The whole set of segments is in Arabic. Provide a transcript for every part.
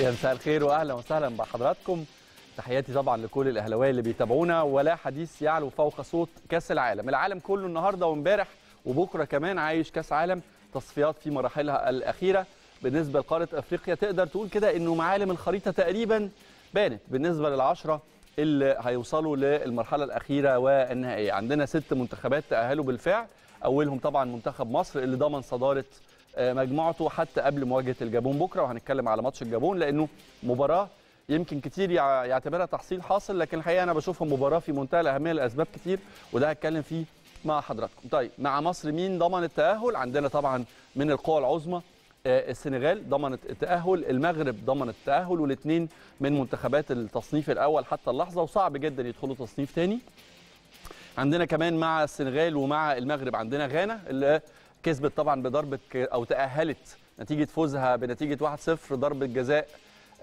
يا مساء الخير واهلا وسهلا بحضراتكم تحياتي طبعا لكل الاهلاويه اللي بيتابعونا ولا حديث يعلو فوق صوت كاس العالم العالم كله النهارده وامبارح وبكره كمان عايش كاس عالم تصفيات في مراحلها الاخيره بالنسبه لقاره افريقيا تقدر تقول كده انه معالم الخريطه تقريبا بانت بالنسبه للعشره اللي هيوصلوا للمرحله الاخيره والنهائيه عندنا ست منتخبات تاهلوا بالفعل اولهم طبعا منتخب مصر اللي ضمن صداره آه، مجموعته حتى قبل مواجهه الجابون بكره وهنتكلم على ماتش الجابون لانه مباراه يمكن كتير يعتبرها تحصيل حاصل لكن الحقيقه انا بشوفها مباراه في منتهى الاهميه لاسباب كتير وده هتكلم فيه مع حضراتكم طيب مع مصر مين ضمن التاهل عندنا طبعا من القوى العظمى آه، السنغال ضمنت التاهل المغرب ضمنت التاهل والاثنين من منتخبات التصنيف الاول حتى اللحظه وصعب جدا يدخلوا تصنيف ثاني عندنا كمان مع السنغال ومع المغرب عندنا غانا اللي كسبت طبعا بضربه او تاهلت نتيجه فوزها بنتيجه 1-0 ضربه جزاء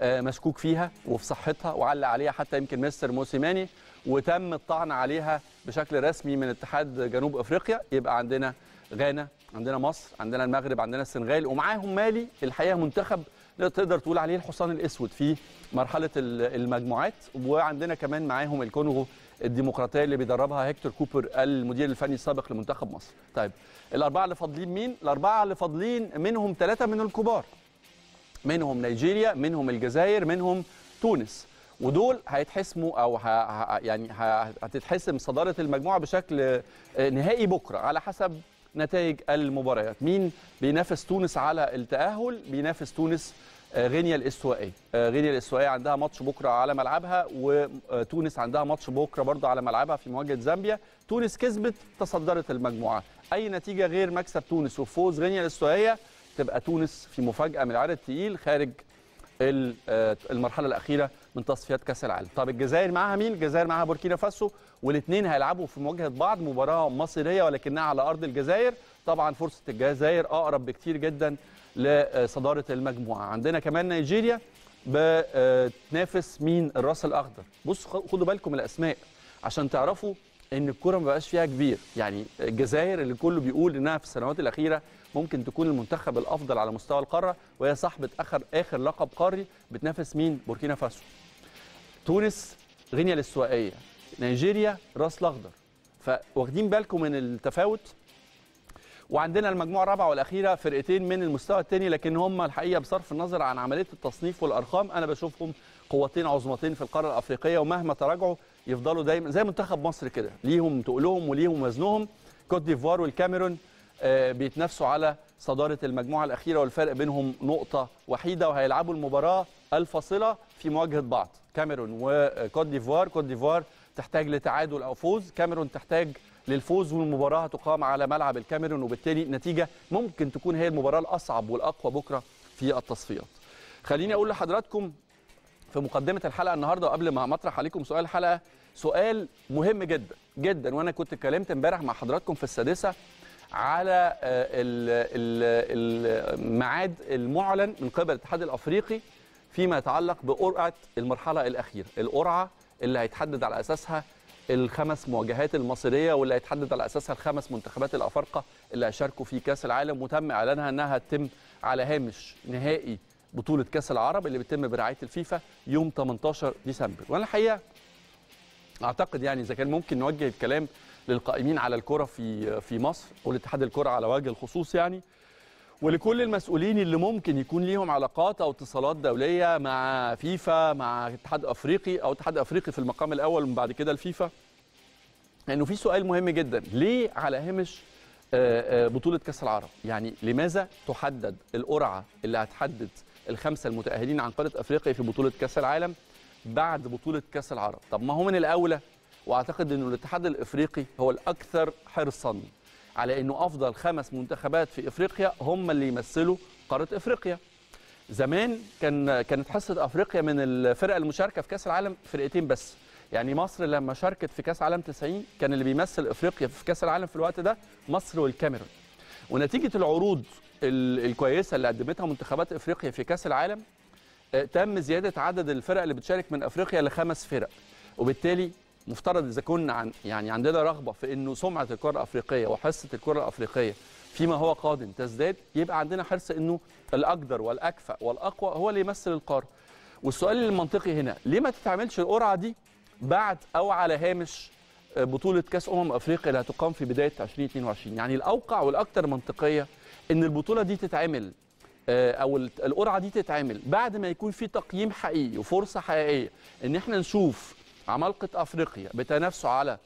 آه، مشكوك فيها وفي صحتها وعلق عليها حتى يمكن مستر موسيماني وتم الطعن عليها بشكل رسمي من اتحاد جنوب افريقيا يبقى عندنا غانا عندنا مصر عندنا المغرب عندنا السنغال ومعاهم مالي الحقيقه منتخب تقدر تقول عليه الحصان الاسود في مرحله المجموعات وعندنا كمان معاهم الكونغو الديمقراطيه اللي بيدربها هيكتور كوبر المدير الفني السابق لمنتخب مصر طيب الاربعه اللي فاضلين مين الاربعه اللي فاضلين منهم ثلاثه من الكبار منهم نيجيريا منهم الجزائر منهم تونس ودول هيتحسموا او ها يعني هتتحسم صداره المجموعه بشكل نهائي بكره على حسب نتائج المباريات مين بينافس تونس على التاهل بينافس تونس غينيا الاستوائيه آه، غينيا الاستوائيه عندها ماتش بكره على ملعبها وتونس عندها ماتش بكره برضه على ملعبها في مواجهه زامبيا تونس كسبت تصدرت المجموعه اي نتيجه غير مكسب تونس وفوز غينيا الاستوائيه تبقى تونس في مفاجاه من العدد الثقيل خارج آه، المرحله الاخيره من تصفيات كاس العالم طب الجزائر معاها مين الجزائر معاها بوركينا فاسو والاثنين هيلعبوا في مواجهه بعض مباراه مصيريه ولكنها على ارض الجزائر طبعا فرصه الجزائر اقرب بكتير جدا لصداره المجموعه عندنا كمان نيجيريا بتنافس مين الراس الاخضر بصوا خدوا بالكم الاسماء عشان تعرفوا ان الكوره ما بقاش فيها كبير يعني الجزائر اللي كله بيقول انها في السنوات الاخيره ممكن تكون المنتخب الافضل على مستوى القاره وهي صاحبه اخر اخر لقب قاري بتنافس مين بوركينا فاسو تونس غينيا الاستوائيه نيجيريا راس الاخضر فواخدين بالكم من التفاوت وعندنا المجموعه الرابعه والاخيره فرقتين من المستوى الثاني لكن هم الحقيقه بصرف النظر عن عمليه التصنيف والارقام انا بشوفهم قوتين عظمتين في القاره الافريقيه ومهما تراجعوا يفضلوا دايما زي منتخب مصر كده ليهم تقولهم وليهم وزنهم كوت ديفوار والكاميرون آه، بيتنافسوا على صداره المجموعه الاخيره والفرق بينهم نقطه وحيده وهيلعبوا المباراه الفاصله في مواجهه بعض كاميرون وكوت ديفوار كوت ديفوار تحتاج لتعادل او فوز كاميرون تحتاج للفوز والمباراه هتقام على ملعب الكاميرون وبالتالي نتيجه ممكن تكون هي المباراه الاصعب والاقوى بكره في التصفيات خليني اقول لحضراتكم في مقدمه الحلقه النهارده وقبل ما أطرح عليكم سؤال الحلقه سؤال مهم جدا جدا وانا كنت اتكلمت امبارح مع حضراتكم في السادسه على آه، الميعاد المعلن من قبل الاتحاد الافريقي فيما يتعلق بقرعه المرحله الاخيره القرعه اللي هيتحدد على اساسها الخمس مواجهات المصريه واللي هيتحدد على اساسها الخمس منتخبات الافارقه اللي هيشاركوا في كاس العالم وتم اعلانها انها هتتم على هامش نهائي بطوله كاس العرب اللي بتتم برعايه الفيفا يوم 18 ديسمبر وانا الحقيقه اعتقد يعني اذا كان ممكن نوجه الكلام للقائمين على الكره في في مصر والاتحاد الكره على وجه الخصوص يعني ولكل المسؤولين اللي ممكن يكون ليهم علاقات او اتصالات دوليه مع فيفا مع اتحاد افريقي او اتحاد افريقي في المقام الاول ومن بعد كده الفيفا لانه في سؤال مهم جدا ليه على هامش آه، آه، بطوله كاس العرب يعني لماذا تحدد القرعه اللي هتحدد الخمسه المتاهلين عن قاره افريقيا في بطوله كاس العالم بعد بطوله كاس العرب طب ما هو من الاولى واعتقد انه الاتحاد الافريقي هو الاكثر حرصا على انه افضل خمس منتخبات في افريقيا هم اللي يمثلوا قاره افريقيا زمان كان كانت حصه افريقيا من الفرق المشاركه في كاس العالم فرقتين بس يعني مصر لما شاركت في كاس عالم 90 كان اللي بيمثل افريقيا في كاس العالم في الوقت ده مصر والكاميرون ونتيجه العروض الكويسه اللي قدمتها منتخبات افريقيا في كاس العالم آه، تم زياده عدد الفرق اللي بتشارك من افريقيا لخمس فرق وبالتالي مفترض اذا كنا عن يعني عندنا رغبه في انه سمعه الكره الافريقيه وحصه الكره الافريقيه فيما هو قادم تزداد يبقى عندنا حرص انه الاقدر والاكفأ والاقوى هو اللي يمثل القاره. والسؤال المنطقي هنا ليه ما تتعملش القرعه دي بعد او على هامش آه، بطوله كاس امم افريقيا اللي هتقام في بدايه 2022 يعني الاوقع والاكثر منطقيه ان البطوله دي تتعمل آه، او القرعه دي تتعمل بعد ما يكون في تقييم حقيقي وفرصه حقيقيه ان احنا نشوف عمالقه افريقيا بتنافسوا على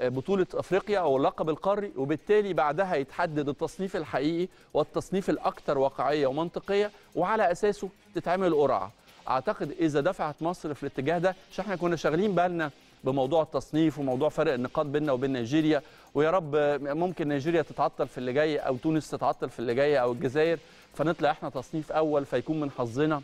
آه، بطولة أفريقيا أو اللقب القاري وبالتالي بعدها يتحدد التصنيف الحقيقي والتصنيف الأكثر واقعية ومنطقية وعلى أساسه تتعمل قرعة أعتقد إذا دفعت مصر في الاتجاه ده مش احنا كنا شغالين بالنا بموضوع التصنيف وموضوع فرق النقاط بيننا وبين نيجيريا ويا رب ممكن نيجيريا تتعطل في اللي جاي أو تونس تتعطل في اللي جاي أو الجزائر فنطلع احنا تصنيف أول فيكون من حظنا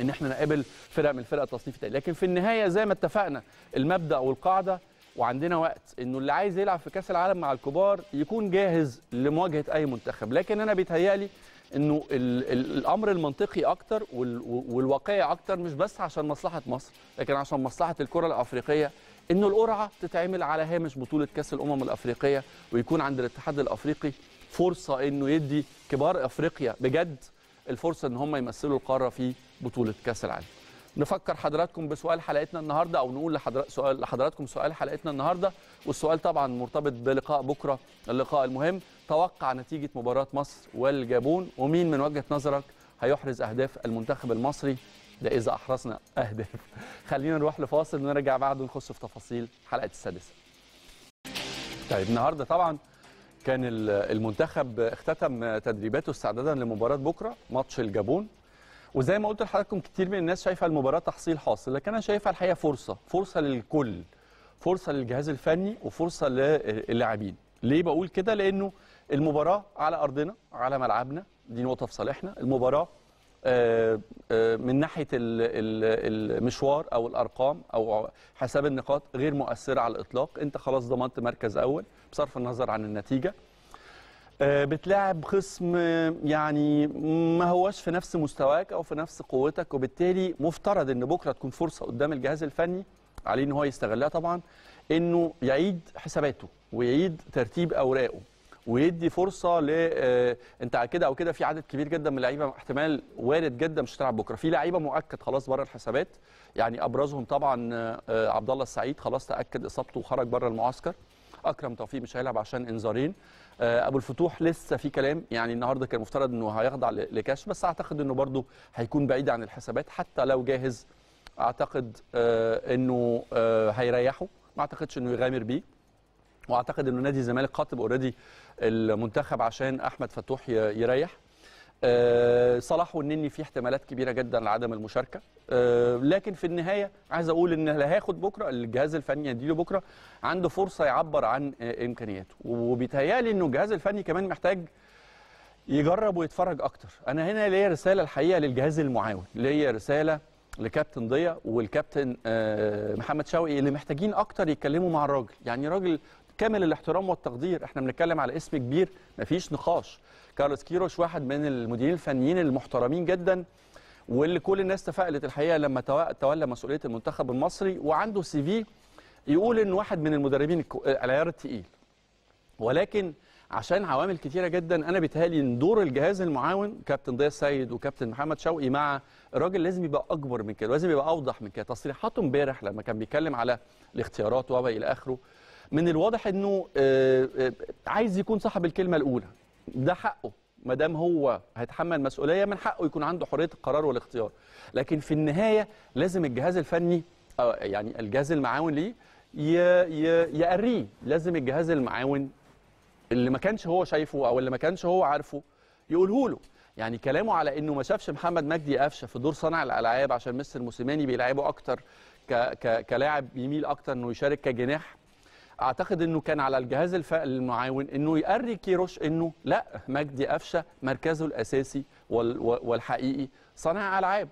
ان احنا نقابل فرق من فرق التصنيف الثاني لكن في النهايه زي ما اتفقنا المبدا والقاعده وعندنا وقت انه اللي عايز يلعب في كاس العالم مع الكبار يكون جاهز لمواجهه اي منتخب لكن انا بيتهيالي انه الامر المنطقي اكتر والواقعي اكتر مش بس عشان مصلحه مصر لكن عشان مصلحه الكره الافريقيه انه القرعه تتعمل على هامش بطوله كاس الامم الافريقيه ويكون عند الاتحاد الافريقي فرصه انه يدي كبار افريقيا بجد الفرصه ان هم يمثلوا القاره في بطوله كاس العالم. نفكر حضراتكم بسؤال حلقتنا النهارده او نقول سؤال لحضراتكم سؤال حلقتنا النهارده والسؤال طبعا مرتبط بلقاء بكره اللقاء المهم توقع نتيجه مباراه مصر والجابون ومين من وجهه نظرك هيحرز اهداف المنتخب المصري ده اذا احرزنا اهداف خلينا نروح لفاصل ونرجع بعده نخش في تفاصيل حلقه السادسه طيب النهارده طبعا كان المنتخب اختتم تدريباته استعدادا لمباراه بكره ماتش الجابون وزي ما قلت لحضراتكم كتير من الناس شايفه المباراه تحصيل حاصل لكن انا شايفها الحقيقه فرصه فرصه للكل فرصه للجهاز الفني وفرصه للاعبين ليه بقول كده لانه المباراه على ارضنا على ملعبنا دي نقطه في صالحنا المباراه آه، آه، من ناحيه المشوار او الارقام او حساب النقاط غير مؤثره على الاطلاق انت خلاص ضمنت مركز اول بصرف النظر عن النتيجه آه، بتلاعب خصم يعني ما هوش في نفس مستواك او في نفس قوتك وبالتالي مفترض ان بكره تكون فرصه قدام الجهاز الفني عليه ان هو يستغلها طبعا انه يعيد حساباته ويعيد ترتيب اوراقه ويدي فرصه ل آه، انت على كده او كده في عدد كبير جدا من اللعيبه احتمال وارد جدا مش هتلعب بكره في لعيبه مؤكد خلاص بره الحسابات يعني ابرزهم طبعا آه، عبد الله السعيد خلاص تاكد اصابته وخرج بره المعسكر اكرم توفيق مش هيلعب عشان انذارين آه، ابو الفتوح لسه في كلام يعني النهارده كان مفترض انه هيخضع لكاش بس اعتقد انه برده هيكون بعيد عن الحسابات حتى لو جاهز اعتقد انه هيريحه ما اعتقدش انه يغامر بيه واعتقد انه نادي الزمالك خاطب اوريدي المنتخب عشان احمد فتوح يريح آه، صلاح والنني في احتمالات كبيره جدا لعدم المشاركه آه، لكن في النهايه عايز اقول ان اللي هياخد بكره الجهاز الفني يديله بكره عنده فرصه يعبر عن آه، امكانياته وبيتهيالي انه الجهاز الفني كمان محتاج يجرب ويتفرج اكتر انا هنا ليا رساله الحقيقه للجهاز المعاون ليا رساله لكابتن ضياء والكابتن محمد شوقي اللي محتاجين اكتر يتكلموا مع الراجل يعني راجل كامل الاحترام والتقدير احنا بنتكلم على اسم كبير مفيش نقاش كارلوس كيروش واحد من المديرين الفنيين المحترمين جدا واللي كل الناس تفائلت الحقيقه لما تولى مسؤوليه المنتخب المصري وعنده سي في يقول ان واحد من المدربين العيار الثقيل ولكن عشان عوامل كثيره جدا انا بيتهيألي ان دور الجهاز المعاون كابتن ضياء السيد وكابتن محمد شوقي مع الراجل لازم يبقى اكبر من كده لازم يبقى اوضح من كده تصريحاته امبارح لما كان بيتكلم على الاختيارات وما الى اخره من الواضح انه آه، آه، عايز يكون صاحب الكلمه الاولى ده حقه ما دام هو هيتحمل مسؤوليه من حقه يكون عنده حريه القرار والاختيار لكن في النهايه لازم الجهاز الفني يعني الجهاز المعاون ليه يقريه لازم الجهاز المعاون اللي ما كانش هو شايفه او اللي ما كانش هو عارفه يقوله له يعني كلامه على انه ما شافش محمد مجدي قفشه في دور صانع الالعاب عشان مستر موسيماني بيلعبه اكتر ك... ك... كلاعب يميل اكتر انه يشارك كجناح اعتقد انه كان على الجهاز الف... المعاون انه يقري كيروش انه لا مجدي قفشه مركزه الاساسي والحقيقي صانع العاب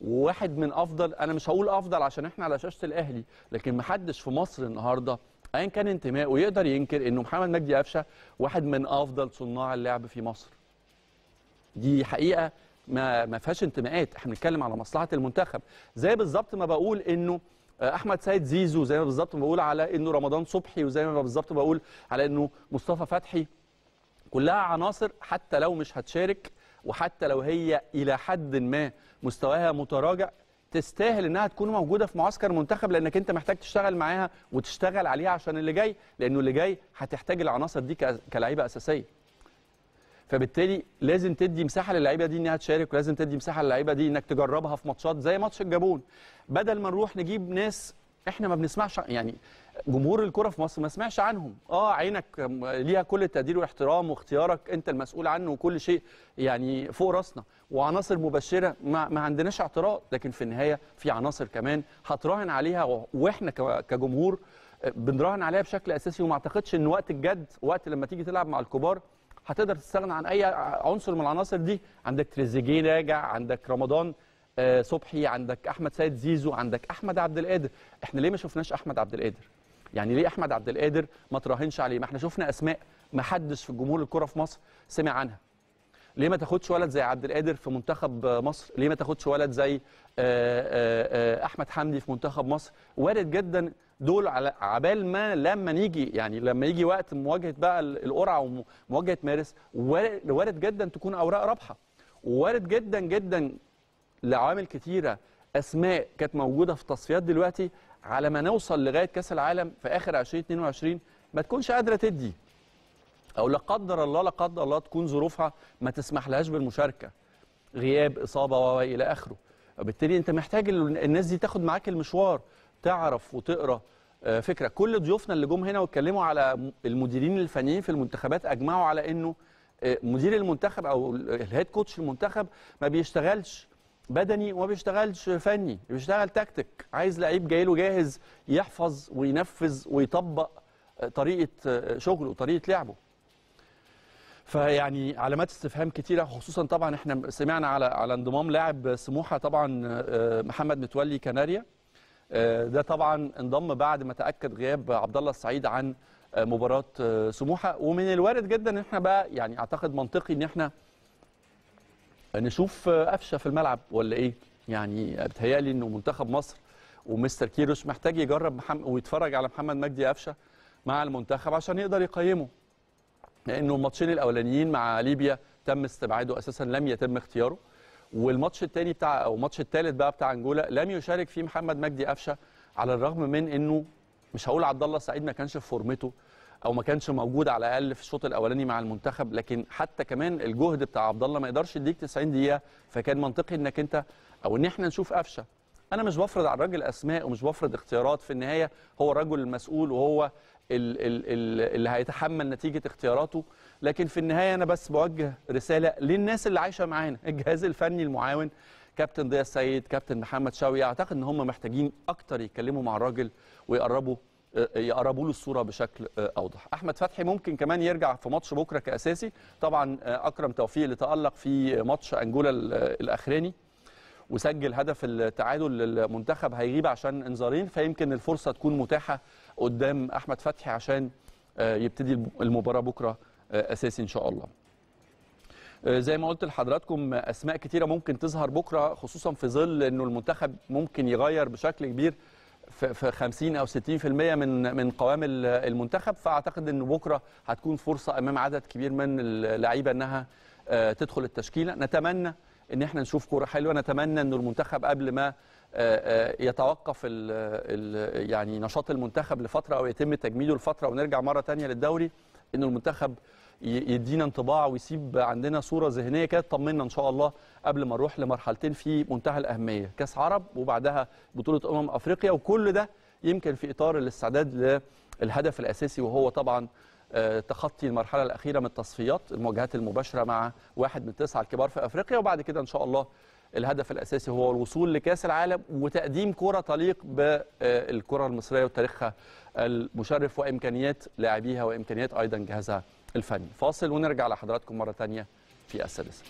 وواحد من افضل انا مش هقول افضل عشان احنا على شاشه الاهلي لكن محدش في مصر النهارده ايا كان انتمائه يقدر ينكر انه محمد مجدي قفشه واحد من افضل صناع اللعب في مصر دي حقيقه ما ما فيهاش انتماءات احنا بنتكلم على مصلحه المنتخب زي بالظبط ما بقول انه آه، احمد سيد زيزو زي ما بالظبط بقول على انه رمضان صبحي وزي ما بالظبط بقول على انه مصطفى فتحي كلها عناصر حتى لو مش هتشارك وحتى لو هي الى حد ما مستواها متراجع تستاهل انها تكون موجوده في معسكر منتخب لانك انت محتاج تشتغل معاها وتشتغل عليها عشان اللي جاي لانه اللي جاي هتحتاج العناصر دي كلاعيبه اساسيه فبالتالي لازم تدي مساحه للعيبه دي انها تشارك ولازم تدي مساحه للعيبه دي انك تجربها في ماتشات زي ماتش الجابون بدل ما نروح نجيب ناس احنا ما بنسمعش يعني جمهور الكره في مصر ما سمعش عنهم اه عينك ليها كل التقدير والاحترام واختيارك انت المسؤول عنه وكل شيء يعني فوق راسنا وعناصر مبشره ما, ما عندناش اعتراض لكن في النهايه في عناصر كمان هتراهن عليها واحنا كجمهور آه، بنراهن عليها بشكل اساسي وما اعتقدش ان وقت الجد وقت لما تيجي تلعب مع الكبار هتقدر تستغنى عن اي عنصر من العناصر دي عندك تريزيجيه راجع عندك رمضان آه، صبحي عندك احمد سيد زيزو عندك احمد عبد القادر احنا ليه ما شفناش احمد عبد القادر يعني ليه احمد عبد القادر ما تراهنش عليه ما احنا شفنا اسماء ما حدش في جمهور الكره في مصر سمع عنها ليه ما تاخدش ولد زي عبد القادر في منتخب مصر ليه ما تاخدش ولد زي آه، آه، احمد حمدي في منتخب مصر وارد جدا دول على عبال ما لما نيجي يعني لما يجي وقت مواجهه بقى القرعه ومواجهه مارس وارد جدا تكون اوراق رابحه وارد جدا جدا لعوامل كثيره اسماء كانت موجوده في التصفيات دلوقتي على ما نوصل لغايه كاس العالم في اخر 2022 ما تكونش قادره تدي او لا قدر الله لا قدر الله تكون ظروفها ما تسمح لهاش بالمشاركه غياب اصابه والى اخره وبالتالي انت محتاج الناس دي تاخد معاك المشوار تعرف وتقرا آه، فكره كل ضيوفنا اللي جم هنا واتكلموا على المديرين الفنيين في المنتخبات اجمعوا على انه آه، مدير المنتخب او الهيد كوتش المنتخب ما بيشتغلش بدني وما بيشتغلش فني بيشتغل تكتيك عايز لعيب جاي له جاهز يحفظ وينفذ ويطبق آه، طريقه شغله وطريقه لعبه فيعني علامات استفهام كتيره خصوصا طبعا احنا سمعنا على على انضمام لاعب سموحه طبعا محمد متولي كناريا آه، ده طبعا انضم بعد ما تاكد غياب عبد الله السعيد عن آه، مباراه آه، سموحه ومن الوارد جدا ان احنا بقى يعني اعتقد منطقي ان احنا نشوف قفشه في الملعب ولا ايه يعني بتهيألي انه منتخب مصر ومستر كيروش محتاج يجرب محمد ويتفرج على محمد مجدي قفشه مع المنتخب عشان يقدر يقيمه لانه الماتشين الاولانيين مع ليبيا تم استبعاده اساسا لم يتم اختياره والماتش الثاني بتاع او الماتش الثالث بقى بتاع انجولا لم يشارك فيه محمد مجدي قفشه على الرغم من انه مش هقول عبد الله سعيد ما كانش في فورمته او ما كانش موجود على الاقل في الشوط الاولاني مع المنتخب لكن حتى كمان الجهد بتاع عبد الله ما يقدرش يديك 90 دقيقه فكان منطقي انك انت او ان احنا نشوف قفشه انا مش بفرض على الراجل اسماء ومش بفرض اختيارات في النهايه هو الرجل المسؤول وهو اللي هيتحمل نتيجه اختياراته لكن في النهايه انا بس بوجه رساله للناس اللي عايشه معانا الجهاز الفني المعاون كابتن ضياء السيد كابتن محمد شاوي اعتقد ان هم محتاجين اكتر يتكلموا مع الراجل ويقربوا آه، يقربوا له الصوره بشكل آه، اوضح احمد فتحي ممكن كمان يرجع في ماتش بكره كاساسي طبعا آه، اكرم توفيق اللي تالق في ماتش انجولا الاخراني وسجل هدف التعادل للمنتخب هيغيب عشان انذارين فيمكن الفرصه تكون متاحه قدام احمد فتحي عشان آه، يبتدي المباراه بكره آه، اساسي ان شاء الله آه، زي ما قلت لحضراتكم اسماء كتيره ممكن تظهر بكره خصوصا في ظل انه المنتخب ممكن يغير بشكل كبير في 50 او 60% من من قوام المنتخب فاعتقد ان بكره هتكون فرصه امام عدد كبير من اللعيبه انها تدخل التشكيله نتمنى ان احنا نشوف كوره حلوه نتمنى ان المنتخب قبل ما آه، آه، يتوقف الـ الـ يعني نشاط المنتخب لفتره او يتم تجميده لفتره ونرجع مره ثانيه للدوري ان المنتخب يدينا انطباع ويسيب عندنا صوره ذهنيه كده تطمنا ان شاء الله قبل ما نروح لمرحلتين في منتهى الاهميه كاس عرب وبعدها بطوله امم افريقيا وكل ده يمكن في اطار الاستعداد للهدف الاساسي وهو طبعا آه، تخطي المرحله الاخيره من التصفيات المواجهات المباشره مع واحد من تسعه الكبار في افريقيا وبعد كده ان شاء الله الهدف الاساسي هو الوصول لكاس العالم وتقديم كره تليق بالكره آه، المصريه وتاريخها المشرف وامكانيات لاعبيها وامكانيات ايضا جهازها الفني فاصل ونرجع لحضراتكم مره ثانيه في السادسه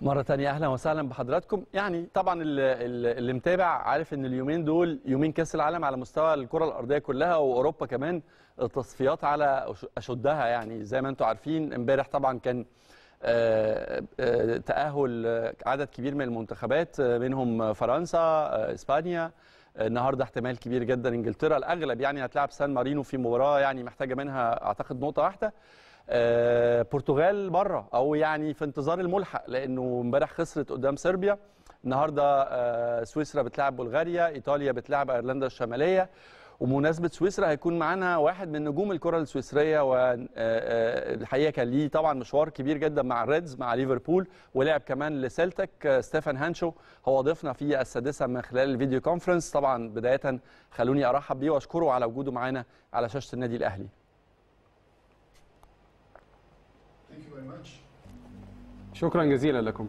مرة تانية أهلا وسهلا بحضراتكم يعني طبعا اللي متابع عارف أن اليومين دول يومين كأس العالم على مستوى الكرة الأرضية كلها وأوروبا كمان التصفيات على أشدها يعني زي ما أنتم عارفين امبارح طبعا كان آه، آه، تأهل عدد كبير من المنتخبات منهم فرنسا آه، إسبانيا النهارده احتمال كبير جدا انجلترا الاغلب يعني هتلعب سان مارينو في مباراه يعني محتاجه منها اعتقد نقطه واحده آه، برتغال بره او يعني في انتظار الملحق لانه امبارح خسرت قدام صربيا النهارده آه، سويسرا بتلعب بلغاريا ايطاليا بتلعب ايرلندا الشماليه ومناسبه سويسرا هيكون معانا واحد من نجوم الكره السويسريه والحقيقه آه، كان ليه طبعا مشوار كبير جدا مع الريدز مع ليفربول ولعب كمان لسلتك ستيفان هانشو هو ضيفنا في السادسه من خلال الفيديو كونفرنس طبعا بدايه خلوني ارحب بيه واشكره على وجوده معانا على شاشه النادي الاهلي شكرا جزيلا لكم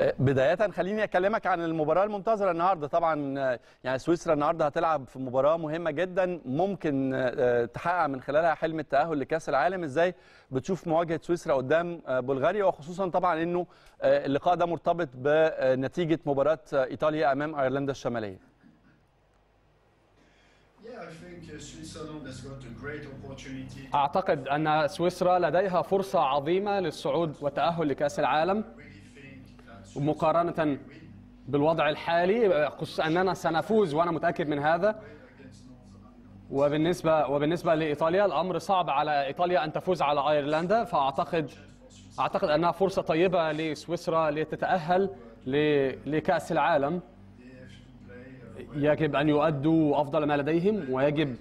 أه، بداية خليني أكلمك عن المباراة المنتظرة النهاردة طبعا أه، يعني سويسرا النهاردة هتلعب في مباراة مهمة جدا ممكن أه، تحقق من خلالها حلم التأهل لكأس العالم إزاي بتشوف مواجهة سويسرا قدام بلغاريا وخصوصا طبعا أنه اللقاء ده مرتبط بنتيجة مباراة إيطاليا أمام أيرلندا الشمالية Uh, أعتقد أن سويسرا لديها فرصة عظيمة للصعود والتأهل لكأس العالم مقارنة بالوضع الحالي أننا سنفوز وأنا متأكد من هذا وبالنسبة وبالنسبة لإيطاليا الأمر صعب على إيطاليا أن تفوز على أيرلندا فأعتقد أعتقد أنها فرصة طيبة لسويسرا لتتأهل لكأس العالم يجب أن يؤدوا أفضل ما لديهم ويجب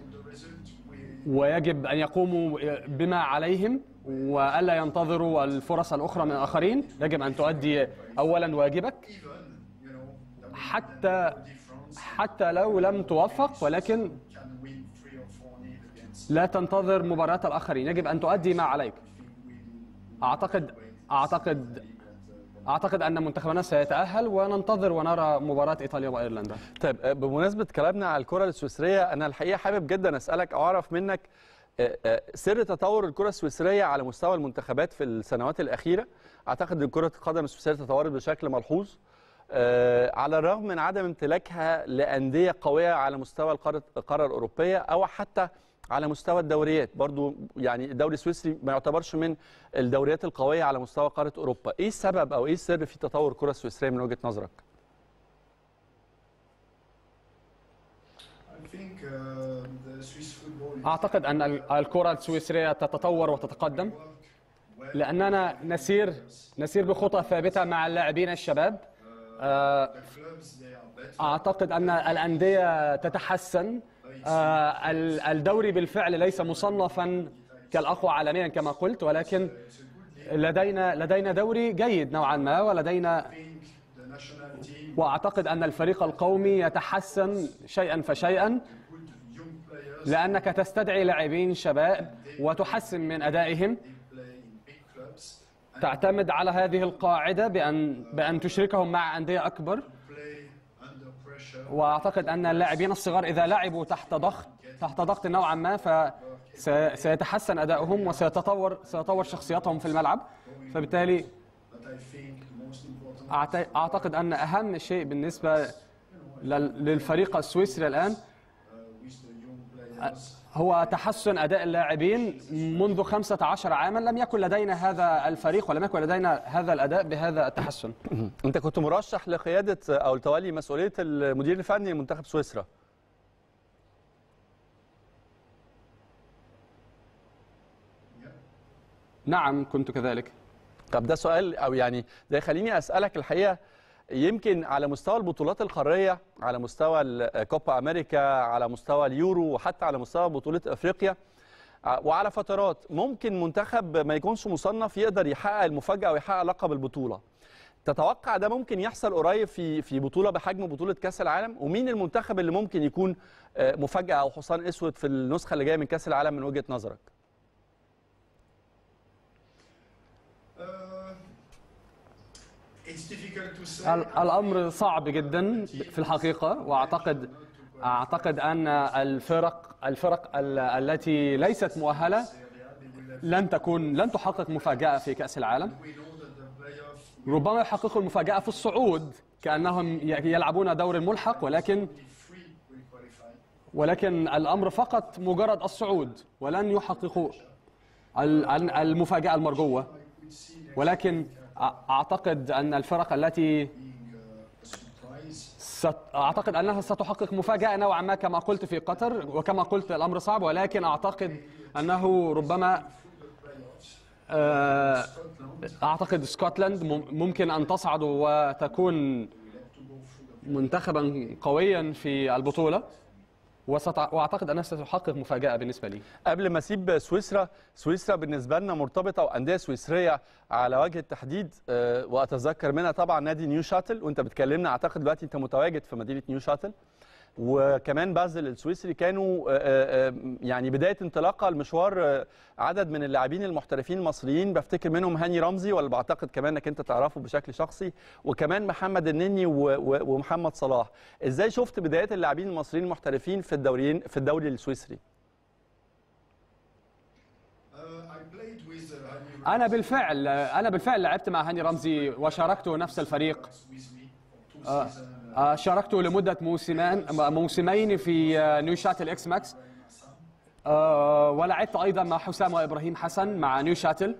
ويجب أن يقوموا بما عليهم وألا ينتظروا الفرص الأخرى من الآخرين يجب أن تؤدي أولا واجبك حتى حتى لو لم توفق ولكن لا تنتظر مباريات الآخرين يجب أن تؤدي ما عليك أعتقد أعتقد اعتقد ان منتخبنا سيتاهل وننتظر ونرى مباراه ايطاليا وايرلندا طيب آه، بمناسبه كلامنا على الكره السويسريه انا الحقيقه حابب جدا اسالك او اعرف منك آه، آه، سر تطور الكره السويسريه على مستوى المنتخبات في السنوات الاخيره اعتقد ان كره القدم السويسريه تطورت بشكل ملحوظ على الرغم من عدم امتلاكها لانديه قويه على مستوى القاره الاوروبيه او حتى على مستوى الدوريات برضو يعني الدوري السويسري ما يعتبرش من الدوريات القويه على مستوى قاره اوروبا ايه السبب او ايه السر في تطور الكره السويسريه من وجهه نظرك uh, اعتقد ان الكره السويسريه تتطور وتتقدم لاننا نسير نسير بخطى ثابته مع اللاعبين الشباب uh, uh, اعتقد ان الانديه تتحسن آه، الدوري بالفعل ليس مصنفا كالاقوى عالميا كما قلت ولكن لدينا لدينا دوري جيد نوعا ما ولدينا واعتقد ان الفريق القومي يتحسن شيئا فشيئا لانك تستدعي لاعبين شباب وتحسن من ادائهم تعتمد على هذه القاعده بان بان تشركهم مع انديه اكبر واعتقد ان اللاعبين الصغار اذا لعبوا تحت ضغط تحت ضغط نوعا ما فسيتحسن ادائهم وسيتطور سيتطور شخصياتهم في الملعب فبالتالي اعتقد ان اهم شيء بالنسبه للفريق السويسري الان هو تحسن أداء اللاعبين منذ 15 عاما لم يكن لدينا هذا الفريق ولم يكن لدينا هذا الأداء بهذا التحسن أنت كنت مرشح لقيادة أو لتولي مسؤولية المدير الفني لمنتخب سويسرا نعم كنت كذلك طب ده سؤال أو يعني ده يخليني أسألك الحقيقة يمكن على مستوى البطولات القاريه على مستوى كوبا امريكا على مستوى اليورو وحتى على مستوى بطوله افريقيا آه، وعلى فترات ممكن منتخب ما يكونش مصنف يقدر يحقق المفاجاه ويحقق لقب البطوله تتوقع ده ممكن يحصل قريب في في بطوله بحجم بطوله كاس العالم ومين المنتخب اللي ممكن يكون آه، مفاجاه او حصان اسود في النسخه اللي جايه من كاس العالم من وجهه نظرك الامر صعب جدا في الحقيقه واعتقد اعتقد ان الفرق الفرق التي ليست مؤهله لن تكون لن تحقق مفاجاه في كاس العالم ربما يحققوا المفاجاه في الصعود كانهم يلعبون دور الملحق ولكن ولكن الامر فقط مجرد الصعود ولن يحققوا المفاجاه المرجوه ولكن اعتقد ان الفرق التي اعتقد انها ستحقق مفاجاه نوعا ما كما قلت في قطر وكما قلت الامر صعب ولكن اعتقد انه ربما آه، اعتقد اسكتلند ممكن ان تصعد وتكون منتخبا قويا في البطوله وستع... واعتقد انها ستحقق مفاجاه بالنسبه لي قبل ما اسيب سويسرا سويسرا بالنسبه لنا مرتبطه وانديه سويسريه على وجه التحديد أه واتذكر منها طبعا نادي نيو شاتل وانت بتكلمنا اعتقد دلوقتي انت متواجد في مدينه نيو شاتل وكمان بازل السويسري كانوا آه، آه، آه، يعني بدايه انطلاقه المشوار عدد من اللاعبين المحترفين المصريين بفتكر منهم هاني رمزي ولا بعتقد كمان انك انت تعرفه بشكل شخصي وكمان محمد النني ومحمد صلاح ازاي شفت بدايه اللاعبين المصريين المحترفين في الدوريين في الدوري السويسري انا بالفعل انا بالفعل لعبت مع هاني رمزي وشاركته نفس الفريق آه. آه، شاركت لمدة موسمان موسمين في آه، نيوشات الإكس ماكس آه، ولعبت أيضا مع حسام وإبراهيم حسن مع نيوشاتل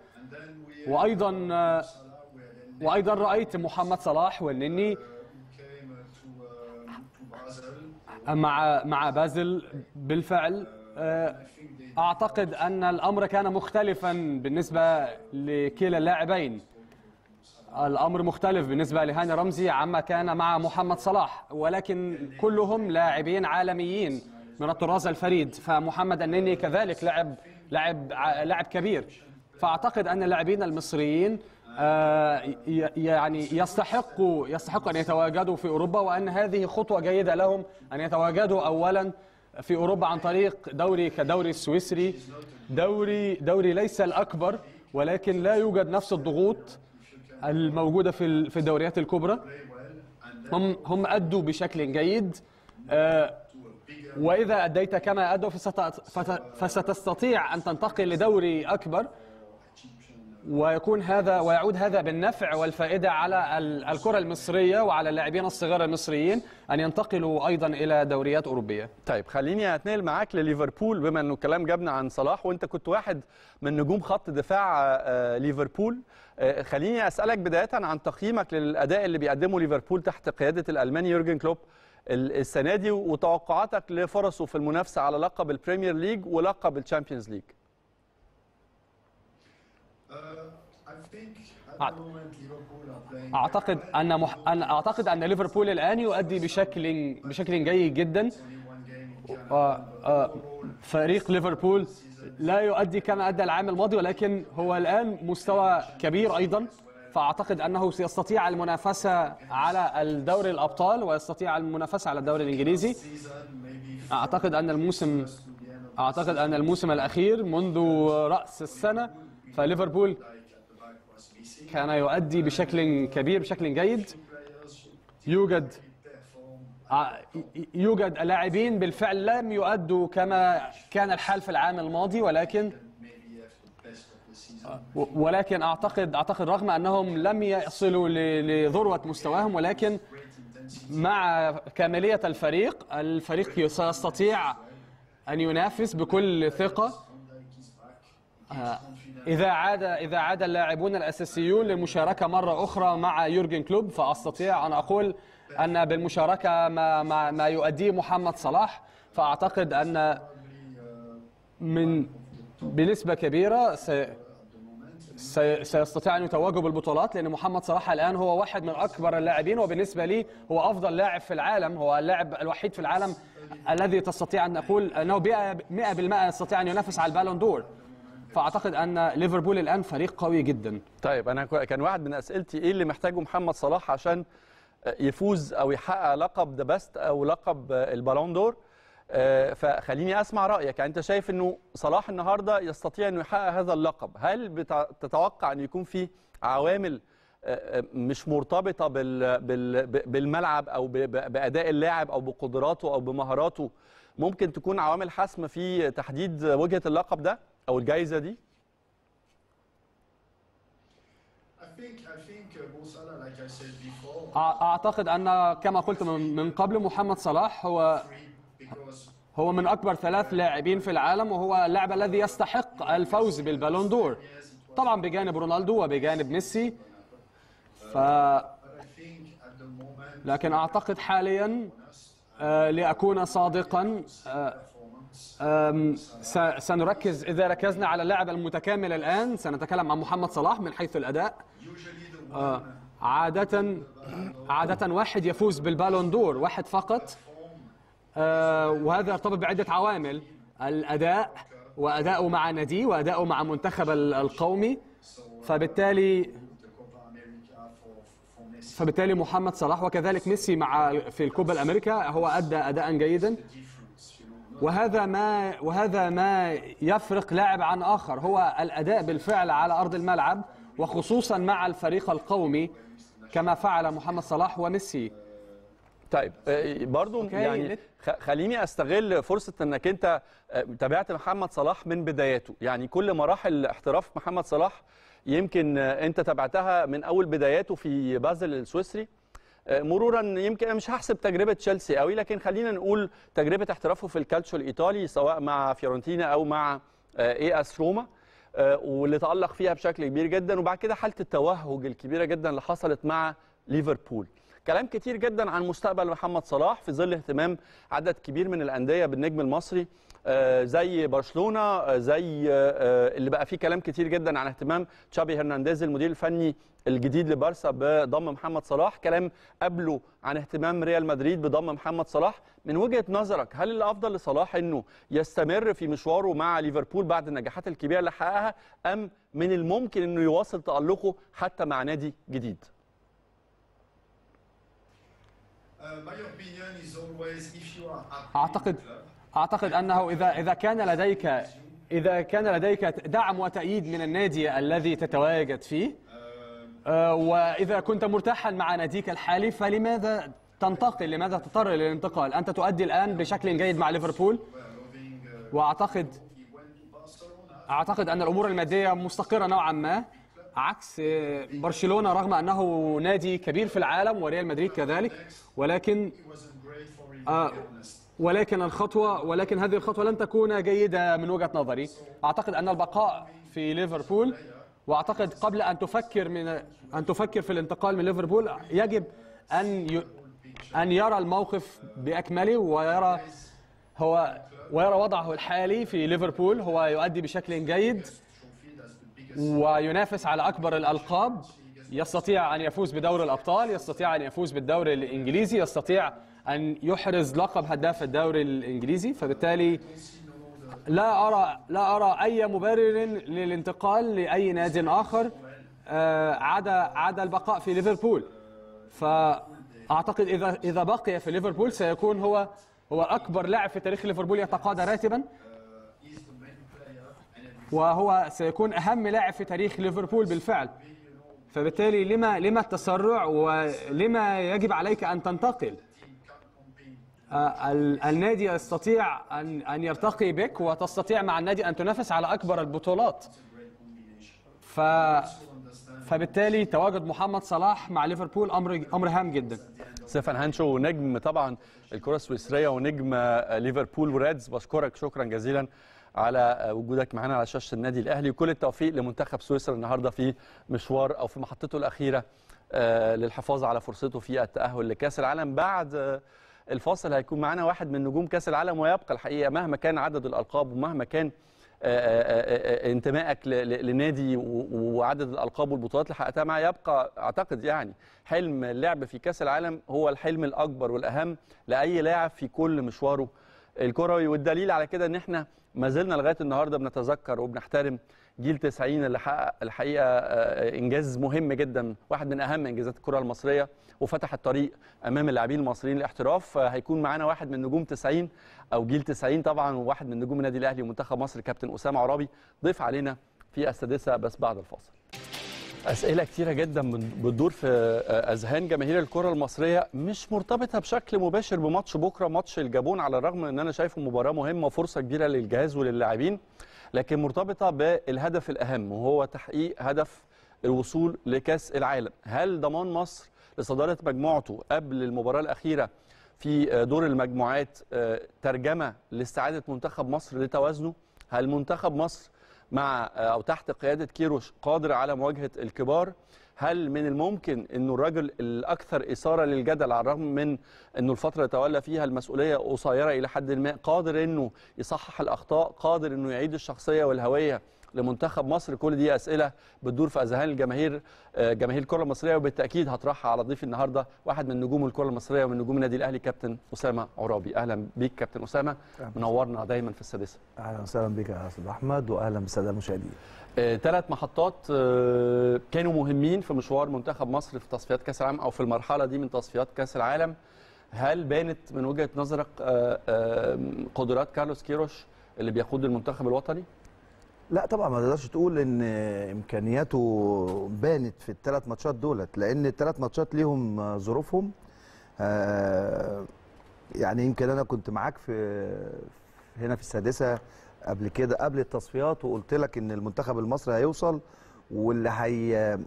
وأيضا وأيضا رأيت محمد صلاح والنني مع مع بازل بالفعل أعتقد أن الأمر كان مختلفا بالنسبة لكلا اللاعبين الأمر مختلف بالنسبة لهاني رمزي عما كان مع محمد صلاح ولكن كلهم لاعبين عالميين من الطراز الفريد فمحمد النني كذلك لاعب لاعب لاعب كبير فأعتقد أن اللاعبين المصريين آه، يعني يستحقوا يستحقوا أن يتواجدوا في أوروبا وأن هذه خطوة جيدة لهم أن يتواجدوا أولا في أوروبا عن طريق دوري كدوري السويسري دوري دوري ليس الأكبر ولكن لا يوجد نفس الضغوط الموجوده في في الدوريات الكبرى هم هم ادوا بشكل جيد آه، واذا اديت كما ادوا فستستطيع ان تنتقل لدوري اكبر ويكون هذا ويعود هذا بالنفع والفائده على الكره المصريه وعلى اللاعبين الصغار المصريين ان ينتقلوا ايضا الى دوريات اوروبيه. طيب خليني اتنقل معاك لليفربول بما انه الكلام جابنا عن صلاح وانت كنت واحد من نجوم خط دفاع آه، ليفربول آه، خليني اسالك بدايه عن تقييمك للاداء اللي بيقدمه ليفربول تحت قياده الالماني يورجن كلوب السنه دي وتوقعاتك لفرصه في المنافسه على لقب البريمير ليج ولقب الشامبيونز ليج اعتقد ان مح... أنا اعتقد ان ليفربول الان يؤدي بشكل بشكل جيد جدا آه، آه، فريق ليفربول لا يؤدي كما أدى العام الماضي ولكن هو الآن مستوى كبير أيضا فأعتقد أنه سيستطيع المنافسة على الدوري الأبطال ويستطيع المنافسة على الدوري الإنجليزي أعتقد أن الموسم أعتقد أن الموسم الأخير منذ رأس السنة فليفربول كان يؤدي بشكل كبير بشكل جيد يوجد آه، يوجد لاعبين بالفعل لم يؤدوا كما كان الحال في العام الماضي ولكن آه، ولكن اعتقد اعتقد رغم انهم لم يصلوا لذروه مستواهم ولكن مع كامليه الفريق الفريق سيستطيع ان ينافس بكل ثقه آه، اذا عاد اذا عاد اللاعبون الاساسيون للمشاركه مره اخرى مع يورجن كلوب فاستطيع ان اقول ان بالمشاركه ما ما, ما يؤديه محمد صلاح فاعتقد ان من بنسبه كبيره سي سيستطيع أن يتواجد بالبطولات لأن محمد صلاح الآن هو واحد من أكبر اللاعبين وبالنسبة لي هو أفضل لاعب في العالم هو اللاعب الوحيد في العالم الذي تستطيع أن نقول أنه 100% يستطيع أن ينافس على البالون دور فاعتقد ان ليفربول الان فريق قوي جدا طيب انا كان واحد من اسئلتي ايه اللي محتاجه محمد صلاح عشان يفوز او يحقق لقب ذا بيست او لقب البالون دور آه، فخليني اسمع رايك يعني انت شايف انه صلاح النهارده يستطيع انه يحقق هذا اللقب هل بتتوقع ان يكون في عوامل آه، آه، مش مرتبطه بالملعب او باداء اللاعب او بقدراته او بمهاراته ممكن تكون عوامل حسم في تحديد وجهه اللقب ده او الجائزه دي اعتقد ان كما قلت من قبل محمد صلاح هو هو من اكبر ثلاث لاعبين في العالم وهو اللاعب الذي يستحق الفوز بالبالون دور طبعا بجانب رونالدو وبجانب ميسي ف لكن اعتقد حاليا آه، لاكون صادقا آه، سنركز اذا ركزنا على اللاعب المتكامل الان سنتكلم عن محمد صلاح من حيث الاداء آه. عادة عادة واحد يفوز بالبالون دور واحد فقط آه، وهذا يرتبط بعدة عوامل الأداء وأداؤه مع ناديه وأداؤه مع منتخب القومي فبالتالي فبالتالي محمد صلاح وكذلك ميسي مع في الكوبا الامريكا هو ادى اداء جيدا وهذا ما وهذا ما يفرق لاعب عن اخر هو الاداء بالفعل على ارض الملعب وخصوصا مع الفريق القومي كما فعل محمد صلاح وميسي طيب آه، برضو أوكي. يعني خليني استغل فرصه انك انت آه، تابعت محمد صلاح من بداياته يعني كل مراحل احتراف محمد صلاح يمكن آه، انت تابعتها من اول بداياته في بازل السويسري مرورا يمكن مش هحسب تجربه تشيلسي قوي لكن خلينا نقول تجربه احترافه في الكالتشو الايطالي سواء مع فيورنتينا او مع اي اس روما آه، واللي تألق فيها بشكل كبير جدا وبعد كده حالة التوهج الكبيرة جدا اللي حصلت مع ليفربول كلام كتير جدا عن مستقبل محمد صلاح في ظل اهتمام عدد كبير من الأندية بالنجم المصري آه، زي برشلونه آه، زي آه، اللي بقى فيه كلام كتير جدا عن اهتمام تشابي هرنانديز المدير الفني الجديد لبارسا بضم محمد صلاح كلام قبله عن اهتمام ريال مدريد بضم محمد صلاح من وجهه نظرك هل الافضل لصلاح انه يستمر في مشواره مع ليفربول بعد النجاحات الكبيره اللي حققها ام من الممكن انه يواصل تالقه حتى مع نادي جديد uh, اعتقد اعتقد انه اذا اذا كان لديك اذا كان لديك دعم وتأييد من النادي الذي تتواجد فيه آه، واذا كنت مرتاحا مع ناديك الحالي فلماذا تنتقل لماذا تضطر للانتقال انت تؤدي الان بشكل جيد مع ليفربول واعتقد اعتقد ان الامور الماديه مستقره نوعا ما عكس آه، برشلونه رغم انه نادي كبير في العالم وريال مدريد كذلك ولكن آه ولكن الخطوة ولكن هذه الخطوة لن تكون جيدة من وجهة نظري أعتقد أن البقاء في ليفربول وأعتقد قبل أن تفكر من أن تفكر في الانتقال من ليفربول يجب أن ي... أن يرى الموقف بأكمله ويرى هو ويرى وضعه الحالي في ليفربول هو يؤدي بشكل جيد وينافس على أكبر الألقاب يستطيع أن يفوز بدور الأبطال يستطيع أن يفوز بالدوري الإنجليزي يستطيع ان يحرز لقب هداف الدوري الانجليزي فبالتالي لا ارى لا ارى اي مبرر للانتقال لاي ناد اخر آه، عدا عدا البقاء في ليفربول فاعتقد اذا اذا بقي في ليفربول سيكون هو هو اكبر لاعب في تاريخ ليفربول يتقاضى راتبا وهو سيكون اهم لاعب في تاريخ ليفربول بالفعل فبالتالي لما لما التسرع ولما يجب عليك ان تنتقل آه، النادي يستطيع أن أن يرتقي بك وتستطيع مع النادي أن تنافس على أكبر البطولات ف فبالتالي تواجد محمد صلاح مع ليفربول امر امر هام جدا سيفان هانشو ونجم طبعا الكره السويسريه ونجم ليفربول وريدز بشكرك شكرا جزيلا على وجودك معانا على شاشه النادي الاهلي وكل التوفيق لمنتخب سويسرا النهارده في مشوار او في محطته الاخيره آه، للحفاظ على فرصته في التاهل لكاس العالم بعد آه، الفاصل هيكون معانا واحد من نجوم كاس العالم ويبقى الحقيقه مهما كان عدد الالقاب ومهما كان آه، آه، آه، انتمائك لنادي وعدد الالقاب والبطولات اللي حققتها معاه يبقى اعتقد يعني حلم اللعب في كاس العالم هو الحلم الاكبر والاهم لاي لاعب في كل مشواره الكروي والدليل على كده ان احنا ما زلنا لغايه النهارده بنتذكر وبنحترم جيل 90 اللي حقق الحقيقه آه، انجاز مهم جدا واحد من اهم انجازات الكره المصريه وفتح الطريق امام اللاعبين المصريين الاحتراف آه، هيكون معانا واحد من نجوم 90 او جيل 90 طبعا وواحد من نجوم النادي الاهلي ومنتخب مصر كابتن اسامه عرابي ضيف علينا في السادسه بس بعد الفاصل اسئله كتيره جدا بتدور في آه، اذهان جماهير الكره المصريه مش مرتبطه بشكل مباشر بماتش بكره ماتش الجابون على الرغم ان انا شايفه مباراه مهمه وفرصه كبيره للجهاز وللاعبين لكن مرتبطه بالهدف الاهم وهو تحقيق هدف الوصول لكاس العالم هل ضمان مصر لصداره مجموعته قبل المباراه الاخيره في دور المجموعات آه، ترجمه لاستعاده منتخب مصر لتوازنه هل منتخب مصر مع آه، او تحت قياده كيروش قادر على مواجهه الكبار هل من الممكن انه الرجل الاكثر اثاره للجدل على الرغم من انه الفتره اللي تولى فيها المسؤوليه قصيره الى حد ما قادر انه يصحح الاخطاء قادر انه يعيد الشخصيه والهويه لمنتخب مصر كل دي اسئله بتدور في اذهان الجماهير آه، جماهير الكره المصريه وبالتاكيد هطرحها على ضيف النهارده واحد من نجوم الكره المصريه ومن نجوم النادي الاهلي كابتن اسامه عرابي اهلا بيك كابتن اسامه منورنا دايما في السادسه اهلا وسهلا بك يا استاذ احمد واهلا بالساده المشاهدين ثلاث آه، محطات آه، كانوا مهمين في مشوار منتخب مصر في تصفيات كاس العالم او في المرحله دي من تصفيات كاس العالم هل بانت من وجهه نظرك قدرات كارلوس كيروش اللي بيقود المنتخب الوطني؟ لا طبعا ما تقدرش تقول ان امكانياته بانت في الثلاث ماتشات دولت لان الثلاث ماتشات ليهم ظروفهم آه، يعني يمكن انا كنت معاك في هنا في السادسه قبل كده قبل التصفيات وقلت لك ان المنتخب المصري هيوصل واللي هي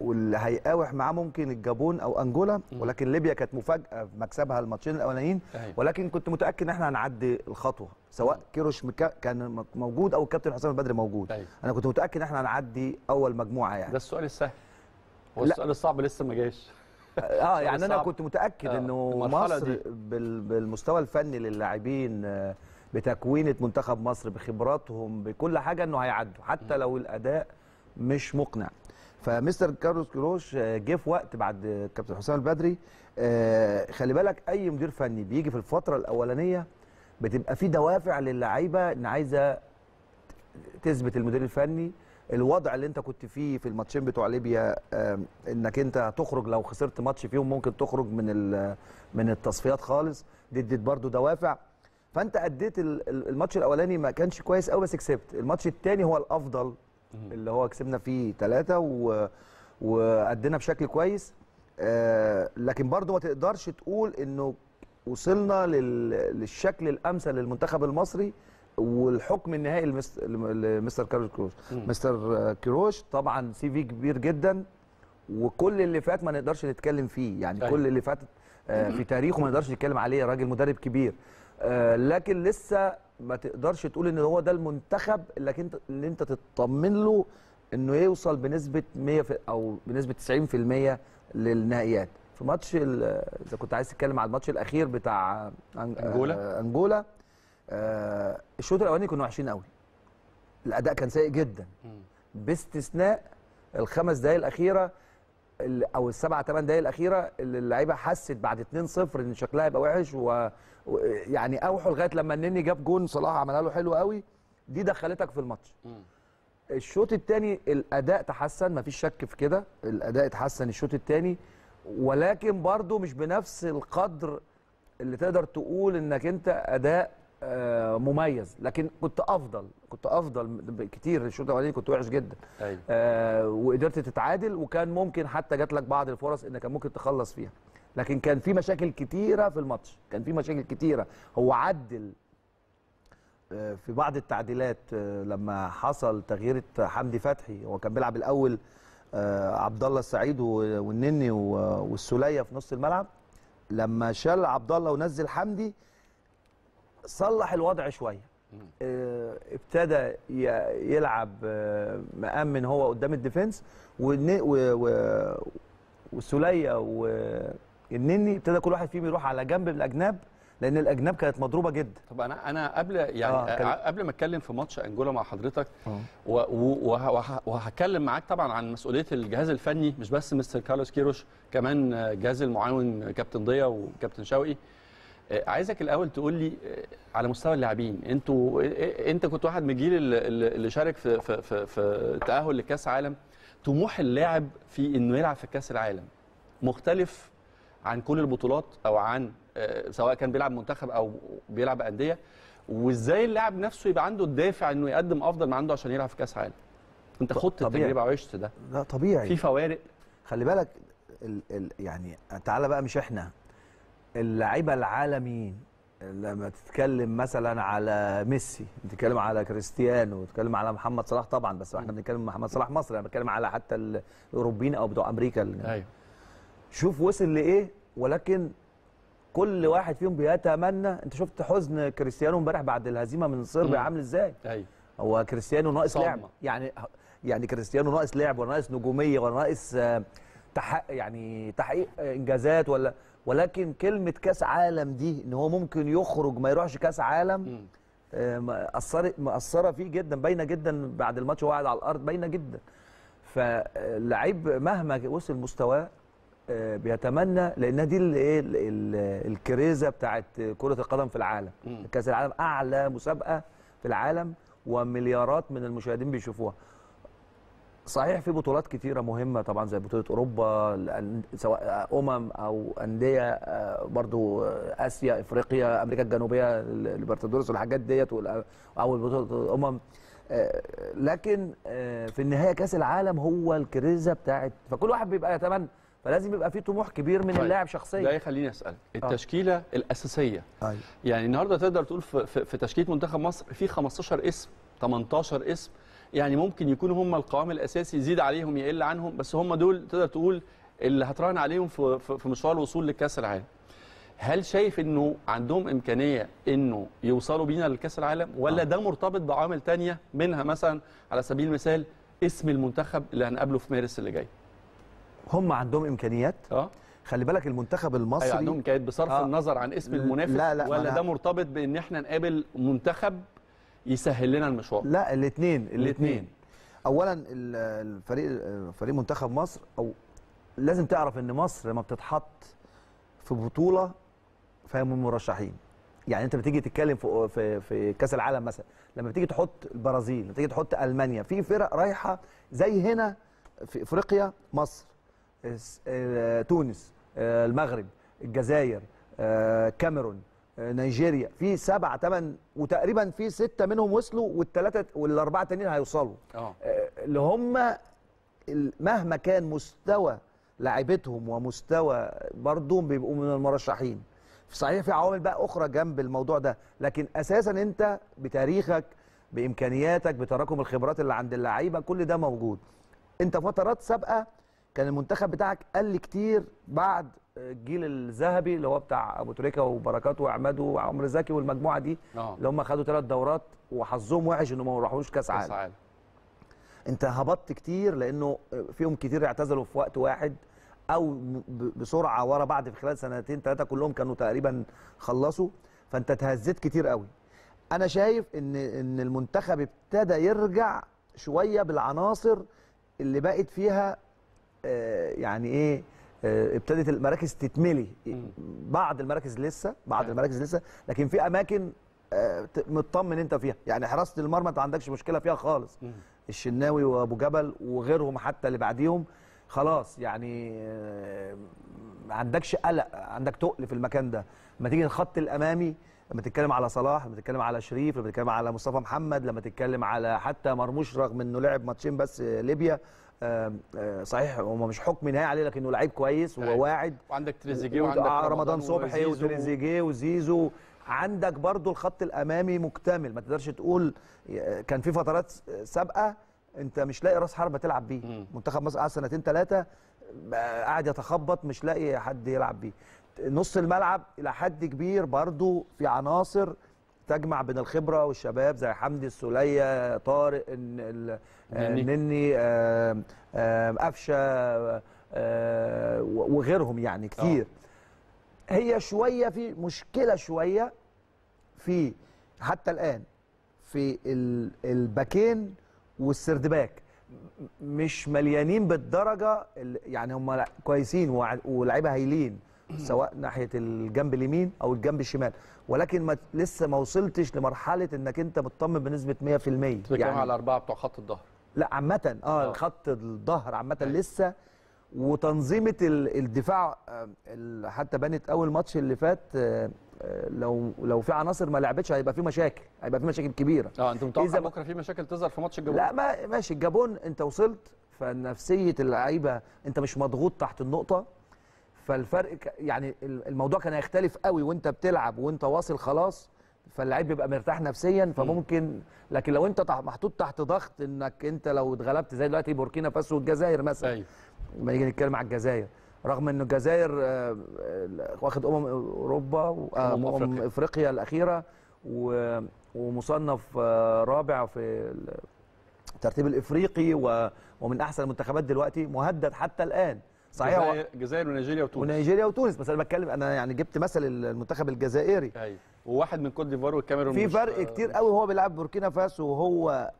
واللي هيقاوح معاه ممكن الجابون او انجولا ولكن ليبيا كانت مفاجاه في مكسبها الماتشين الاولانيين أيوة. ولكن كنت متاكد ان احنا هنعدي الخطوه سواء كيروش مكا... كان موجود او الكابتن حسام البدري موجود أيوة. انا كنت متاكد ان احنا هنعدي اول مجموعه يعني ده السؤال السهل والسؤال الصعب لسه ما جاش اه, آه، يعني انا كنت متاكد آه. انه مصر دي. بالمستوى الفني للاعبين آه، بتكوينه منتخب مصر بخبراتهم بكل حاجه انه هيعدوا حتى لو الاداء مش مقنع فمستر كارلوس كروش آه، جه في وقت بعد كابتن حسام البدري آه، خلي بالك اي مدير فني بيجي في الفتره الاولانيه بتبقى في دوافع للعيبه ان عايزه تثبت المدير الفني الوضع اللي انت كنت فيه في الماتشين بتوع ليبيا انك انت هتخرج لو خسرت ماتش فيهم ممكن تخرج من من التصفيات خالص دي اديت برضه دوافع فانت اديت الماتش الاولاني ما كانش كويس قوي بس كسبت الماتش الثاني هو الافضل اللي هو كسبنا فيه ثلاثه و... وادينا بشكل كويس آه لكن برضو ما تقدرش تقول انه وصلنا لل... للشكل الامثل للمنتخب المصري والحكم النهائي لمستر كارل كروش مستر آه، كروش طبعا سي في كبير جدا وكل اللي فات ما نقدرش نتكلم فيه يعني أيوة. كل اللي فات آه، في تاريخه ما نقدرش نتكلم عليه راجل مدرب كبير آه، لكن لسه ما تقدرش تقول ان هو ده المنتخب اللي انت اللي انت تطمن له انه يوصل بنسبه 100 او بنسبه 90% للنهائيات في ماتش اذا كنت عايز تتكلم على الماتش الاخير بتاع انجولا آه، انجولا آه الشوط الاولاني كنا وحشين قوي الاداء كان سيء جدا باستثناء الخمس دقائق الاخيره او السبع ثمان دقائق الاخيره اللي اللعيبه حست بعد 2-0 ان شكلها هيبقى وحش و... يعني اوحوا لغايه لما النني جاب جون صلاح عملها له حلو قوي دي دخلتك في الماتش الشوط الثاني الاداء تحسن مفيش شك في كده الاداء اتحسن الشوط الثاني ولكن برضو مش بنفس القدر اللي تقدر تقول انك انت اداء آه، مميز لكن كنت افضل كنت افضل كتير الشوط الاولاني كنت وحش جدا أيوة. آه وقدرت تتعادل وكان ممكن حتى جات لك بعض الفرص انك كان ممكن تخلص فيها لكن كان في مشاكل كتيره في الماتش كان في مشاكل كتيره هو عدل آه، في بعض التعديلات آه، لما حصل تغيير حمدي فتحي هو كان بيلعب الاول آه، عبد الله السعيد والنني والسوليه في نص الملعب لما شال عبد الله ونزل حمدي صلح الوضع شويه ابتدى يلعب مأمن هو قدام الديفنس والسوليه و النني ابتدى كل واحد فيهم يروح على جنب الاجناب لان الاجناب كانت مضروبه جدا طب انا انا قبل يعني آه قبل ما اتكلم في ماتش انجولا مع حضرتك آه. وهتكلم معاك طبعا عن مسؤوليه الجهاز الفني مش بس مستر كارلوس كيروش كمان جهاز المعاون كابتن ضيا وكابتن شوقي آه، عايزك الاول تقول لي آه، على مستوى اللاعبين انتوا انت كنت واحد من الجيل اللي شارك في في في, في تاهل لكاس عالم طموح اللاعب في انه يلعب في كاس العالم مختلف عن كل البطولات او عن آه، سواء كان بيلعب منتخب او بيلعب انديه وازاي اللاعب نفسه يبقى عنده الدافع انه يقدم افضل ما عنده عشان يلعب في كاس عالم انت خدت التجربه وعشت ده لا طبيعي في فوارق خلي بالك الـ الـ يعني تعالى بقى مش احنا اللعيبه العالميين لما تتكلم مثلا على ميسي تتكلم على كريستيانو تتكلم على محمد صلاح طبعا بس احنا بنتكلم محمد صلاح مصري انا بتكلم على حتى الاوروبيين او بتوع امريكا ايوه شوف وصل لايه ولكن كل واحد فيهم بيتمنى انت شفت حزن كريستيانو امبارح بعد الهزيمه من صربيا عامل ازاي ايوه هو كريستيانو ناقص لعب يعني يعني كريستيانو ناقص لعب ولا ناقص نجوميه ولا ناقص آه، يعني تحقيق آه، انجازات ولا ولكن كلمه كاس عالم دي ان هو ممكن يخرج ما يروحش كاس عالم آه، اثرت مأثره فيه جدا باينه جدا بعد الماتش وهو قاعد على الارض باينه جدا فاللعيب مهما وصل مستواه آه، بيتمنى لان دي الايه الكريزه بتاعت كره القدم في العالم كاس العالم اعلى مسابقه في العالم ومليارات من المشاهدين بيشوفوها صحيح في بطولات كتيره مهمه طبعا زي بطوله اوروبا سواء امم او انديه آه، برضو اسيا افريقيا امريكا الجنوبيه الليبرتادورس والحاجات ديت او بطوله امم آه، لكن في النهايه كاس العالم هو الكريزه بتاعت فكل واحد بيبقى يتمنى فلازم يبقى في طموح كبير من طيب، اللاعب شخصيا ده يخليني اسال آه. التشكيله آه. الاساسيه أيوة. يعني النهارده تقدر تقول في, في تشكيله منتخب مصر في 15 اسم 18 اسم يعني ممكن يكونوا هم القوام الاساسي يزيد عليهم يقل عنهم بس هم دول تقدر تقول اللي هتراهن عليهم في, في مشوار الوصول لكاس العالم هل شايف انه عندهم امكانيه انه يوصلوا بينا لكاس العالم ولا آه. ده مرتبط بعوامل تانية منها مثلا على سبيل المثال اسم المنتخب اللي هنقابله في مارس اللي جاي هم عندهم امكانيات اه خلي بالك المنتخب المصري أيوة عندهم امكانيات بصرف آه. النظر عن اسم المنافس لا لا ولا ده مرتبط بان احنا نقابل منتخب يسهل لنا المشوار لا الاثنين الاثنين اولا الفريق فريق منتخب مصر او لازم تعرف ان مصر لما بتتحط في بطوله فهي من المرشحين يعني انت بتيجي تتكلم في في, في كاس العالم مثلا لما بتيجي تحط البرازيل لما بتيجي تحط المانيا في فرق رايحه زي هنا في افريقيا مصر آه، تونس آه، المغرب الجزائر آه، كاميرون نيجيريا في سبعة ثمان وتقريبا في ستة منهم وصلوا والثلاثة والأربعة تانيين هيوصلوا اللي هم مهما كان مستوى لعيبتهم ومستوى برضو بيبقوا من المرشحين صحيح في عوامل بقى أخرى جنب الموضوع ده لكن أساسا أنت بتاريخك بإمكانياتك بتراكم الخبرات اللي عند اللعيبة كل ده موجود أنت فترات سابقة كان المنتخب بتاعك قل كتير بعد الجيل الذهبي اللي هو بتاع ابو تريكه وبركات وعماد وعمر زكي والمجموعه دي أوه. اللي هم خدوا ثلاث دورات وحظهم وحش انهم ما راحوش كاس عالم انت هبطت كتير لانه فيهم كتير اعتزلوا في وقت واحد او بسرعه ورا بعض في خلال سنتين ثلاثه كلهم كانوا تقريبا خلصوا فانت اتهزيت كتير قوي انا شايف ان ان المنتخب ابتدى يرجع شويه بالعناصر اللي بقت فيها آه، يعني ايه آه، ابتدت المراكز تتملي بعض المراكز لسه بعض نعم. المراكز لسه لكن في اماكن آه، مطمن انت فيها يعني حراسه المرمى انت ما عندكش مشكله فيها خالص الشناوي وابو جبل وغيرهم حتى اللي بعديهم خلاص يعني ما عندكش قلق عندك تقل في المكان ده لما تيجي الخط الامامي لما تتكلم على صلاح لما تتكلم على شريف لما تتكلم على مصطفى محمد لما تتكلم على حتى مرموش رغم انه لعب ماتشين بس ليبيا آه، صحيح هو مش حكم نهائي عليه لكنه لعيب كويس وواعد أيوة. وعندك تريزيجيه وعندك آه، رمضان صبحي وتريزيجيه وزيزو عندك برضو الخط الامامي مكتمل ما تقدرش تقول آه، كان في فترات سابقه انت مش لاقي راس حربه تلعب بيه منتخب مصر قعد سنتين ثلاثه قاعد يتخبط مش لاقي حد يلعب بيه نص الملعب الى حد كبير برضو في عناصر تجمع بين الخبره والشباب زي حمدي السوليه طارق النني آه، آه، آه، قفشه وغيرهم يعني كتير أوه. هي شويه في مشكله شويه في حتى الان في الباكين والسردباك مش مليانين بالدرجه يعني هم كويسين ولاعيبه هايلين سواء ناحيه الجنب اليمين او الجنب الشمال ولكن ما لسه ما وصلتش لمرحله انك انت مطمن بنسبه 100% يعني على اربعه بتوع خط الظهر لا عامه اه, آه. خط الظهر عامه أيوة. لسه وتنظيمه الدفاع آه، حتى بنت اول ماتش اللي فات آه، لو لو في عناصر ما لعبتش هيبقى في مشاكل هيبقى في مشاكل كبيره اه انت متوقع بكره في مشاكل تظهر في ماتش الجابون لا ما ماشي الجابون انت وصلت فنفسيه اللعيبه انت مش مضغوط تحت النقطه فالفرق يعني الموضوع كان هيختلف قوي وانت بتلعب وانت واصل خلاص فاللعيب بيبقى مرتاح نفسيا فممكن لكن لو انت محطوط تحت ضغط انك انت لو اتغلبت زي دلوقتي بوركينا فاسو والجزائر مثلا ايوه لما نيجي نتكلم على الجزائر رغم ان الجزائر آه، واخد امم اوروبا وامم آه، أمم أفريقيا. افريقيا الاخيره ومصنف آه، رابع في الترتيب الافريقي ومن احسن المنتخبات دلوقتي مهدد حتى الان صحيح جزائر الجزائر ونيجيريا وتونس ونيجيريا وتونس بس انا بتكلم انا يعني جبت مثل المنتخب الجزائري ايوه وواحد من كوت ديفوار والكاميرون في فرق كتير قوي هو بيلعب بوركينا فاسو وهو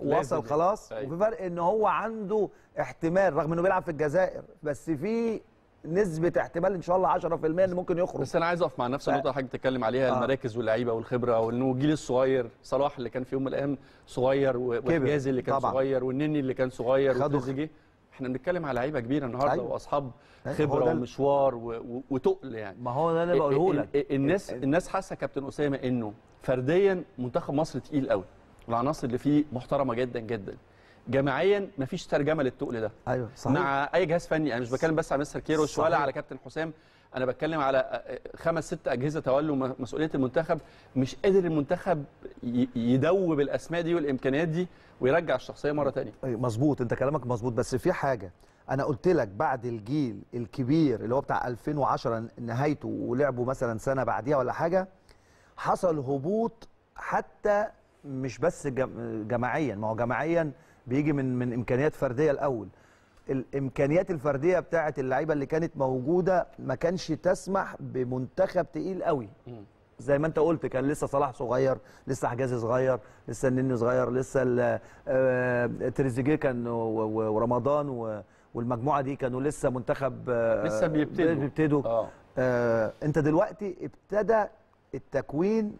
وصل يعني. خلاص أيوة. وفي فرق ان هو عنده احتمال رغم انه بيلعب في الجزائر بس في نسبه احتمال ان شاء الله 10% ان ممكن يخرج بس انا عايز اقف مع نفس النقطه حضرتك بتتكلم عليها آه. المراكز واللعيبه والخبره وانه الجيل الصغير صلاح اللي كان في يوم من الايام صغير وحجازي اللي كان طبعًا. صغير والنني اللي كان صغير وتريزيجيه احنا بنتكلم على لعيبه كبيره النهارده أيوة. واصحاب أيوة، خبره ومشوار و... وتقل يعني ما هو ده اللي بقوله لك الناس الناس حاسه كابتن اسامه انه فرديا منتخب مصر تقيل قوي والعناصر اللي فيه محترمه جدا جدا جماعيا مفيش ترجمه للتقل ده ايوه صحيح مع اي جهاز فني انا مش بتكلم بس على مستر كيروش ولا على كابتن حسام انا بتكلم على خمس ست اجهزه تولوا مسؤوليه المنتخب مش قادر المنتخب يدوب الاسماء دي والامكانيات دي ويرجع الشخصيه مره تانية مظبوط انت كلامك مظبوط بس في حاجه انا قلت لك بعد الجيل الكبير اللي هو بتاع 2010 نهايته ولعبوا مثلا سنه بعديها ولا حاجه حصل هبوط حتى مش بس جماعيا ما هو جماعيا بيجي من من امكانيات فرديه الاول الامكانيات الفرديه بتاعه اللعيبه اللي كانت موجوده ما كانش تسمح بمنتخب تقيل قوي زي ما انت قلت كان لسه صلاح صغير لسه حجازي صغير لسه النني صغير لسه آه، تريزيجيه كان ورمضان والمجموعه دي كانوا لسه منتخب آه، لسه بيبتدوا بيبتدوا آه. آه انت دلوقتي ابتدى التكوين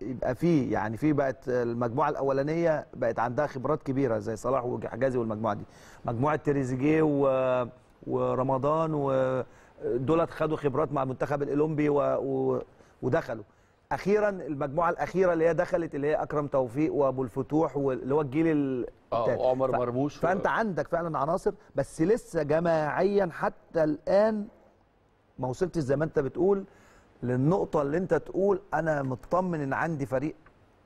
يبقى في يعني في بقت المجموعه الاولانيه بقت عندها خبرات كبيره زي صلاح وحجازي والمجموعه دي مجموعه تريزيجيه و... ورمضان ودولت خدوا خبرات مع المنتخب الاولمبي و... و... ودخلوا اخيرا المجموعه الاخيره اللي هي دخلت اللي هي اكرم توفيق وابو الفتوح واللي هو الجيل ال... اه, آه، عمر ف... مرموش فانت و... عندك فعلا عناصر بس لسه جماعيا حتى الان ما وصلتش زي ما انت بتقول للنقطه اللي انت تقول انا مطمن ان عندي فريق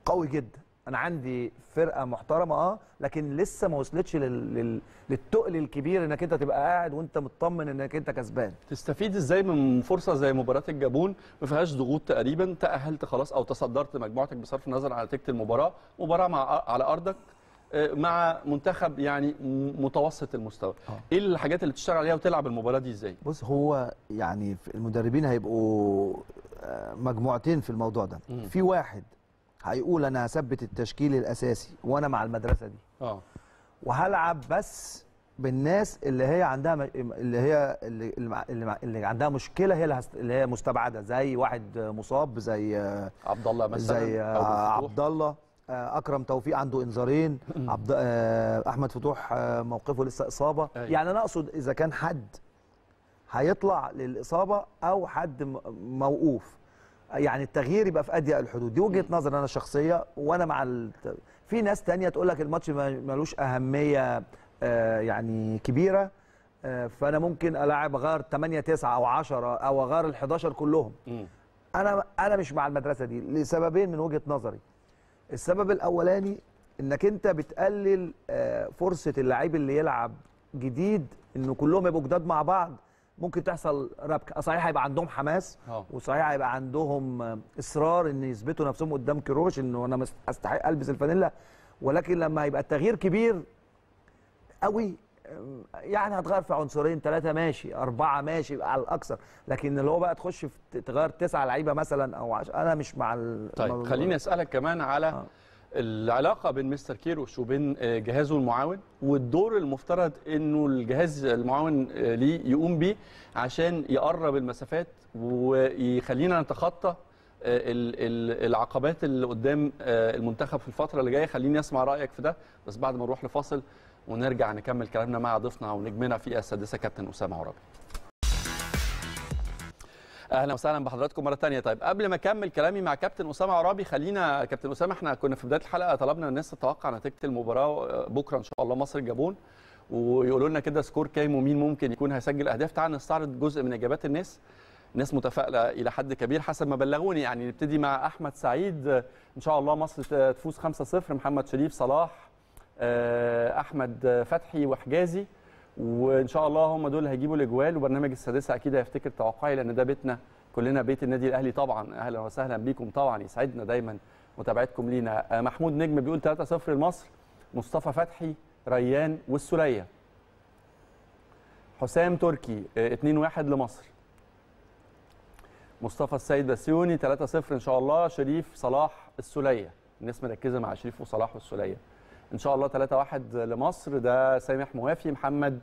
قوي جدا انا عندي فرقه محترمه اه لكن لسه ما وصلتش لل... للتقل الكبير انك انت تبقى قاعد وانت مطمن انك انت كسبان تستفيد ازاي من فرصه زي مباراه الجابون ما فيهاش ضغوط تقريبا تاهلت خلاص او تصدرت مجموعتك بصرف النظر عن نتيجه المباراه مباراه مع على ارضك آه، مع منتخب يعني متوسط المستوى آه. ايه الحاجات اللي بتشتغل عليها وتلعب المباراه دي ازاي بص هو يعني المدربين هيبقوا آه، مجموعتين في الموضوع ده مم. في واحد هيقول انا هثبت التشكيل الاساسي وانا مع المدرسه دي اه وهلعب بس بالناس اللي هي عندها اللي هي اللي, اللي عندها مشكله هي اللي هي مستبعده زي واحد مصاب زي عبد الله مثلا زي عبد الله آه، اكرم توفيق عنده انذارين عبد آه، احمد فتوح آه، موقفه لسه اصابه أي. أيوة. يعني انا اقصد اذا كان حد هيطلع للاصابه او حد موقوف يعني التغيير يبقى في اضيق الحدود دي وجهه نظري انا الشخصيه وانا مع ال... في ناس تانية تقول لك الماتش ملوش اهميه يعني كبيره فانا ممكن العب اغير 8 9 او 10 او اغير ال 11 كلهم انا انا مش مع المدرسه دي لسببين من وجهه نظري السبب الاولاني انك انت بتقلل آه، فرصه اللعيب اللي يلعب جديد انه كلهم يبقوا جداد مع بعض ممكن تحصل ربكه صحيح هيبقى عندهم حماس أوه. وصحيح هيبقى عندهم اصرار ان يثبتوا نفسهم قدام كروش انه انا استحق البس الفانيلا ولكن لما هيبقى التغيير كبير قوي يعني هتغير في عنصرين ثلاثه ماشي اربعه ماشي على الاكثر لكن اللي هو بقى تخش في تغير تسعه لعيبه مثلا او عش... انا مش مع ال... طيب خليني اسالك كمان على آه. العلاقه بين مستر كيروش وبين آه، جهازه المعاون والدور المفترض انه الجهاز المعاون آه، ليه يقوم بيه عشان يقرب المسافات ويخلينا نتخطى آه، العقبات اللي قدام المنتخب في الفتره اللي جايه خليني اسمع رايك في ده بس بعد ما نروح لفاصل ونرجع نكمل كلامنا مع ضيفنا ونجمنا في السادسه كابتن اسامه عرابي اهلا وسهلا بحضراتكم مره ثانيه طيب قبل ما اكمل كلامي مع كابتن اسامه عرابي خلينا كابتن اسامه احنا كنا في بدايه الحلقه طلبنا الناس تتوقع نتيجه المباراه بكره ان شاء الله مصر الجابون ويقولوا لنا كده سكور كام ومين ممكن يكون هيسجل اهداف تعال نستعرض جزء من اجابات الناس ناس متفائله الى حد كبير حسب ما بلغوني يعني نبتدي مع احمد سعيد ان شاء الله مصر تفوز 5-0 محمد شريف صلاح آه، احمد فتحي وحجازي وان شاء الله هم دول هيجيبوا الاجوال وبرنامج السادسه اكيد هيفتكر توقعي لان ده بيتنا كلنا بيت النادي الاهلي طبعا اهلا وسهلا بيكم طبعا يسعدنا دايما متابعتكم لينا آه، محمود نجم بيقول 3-0 لمصر مصطفى فتحي ريان والسوليه حسام تركي 2-1 آه، لمصر مصطفى السيد بسيوني 3-0 ان شاء الله شريف صلاح السوليه الناس مركزه مع شريف وصلاح والسوليه ان شاء الله 3-1 لمصر ده سامح موافي محمد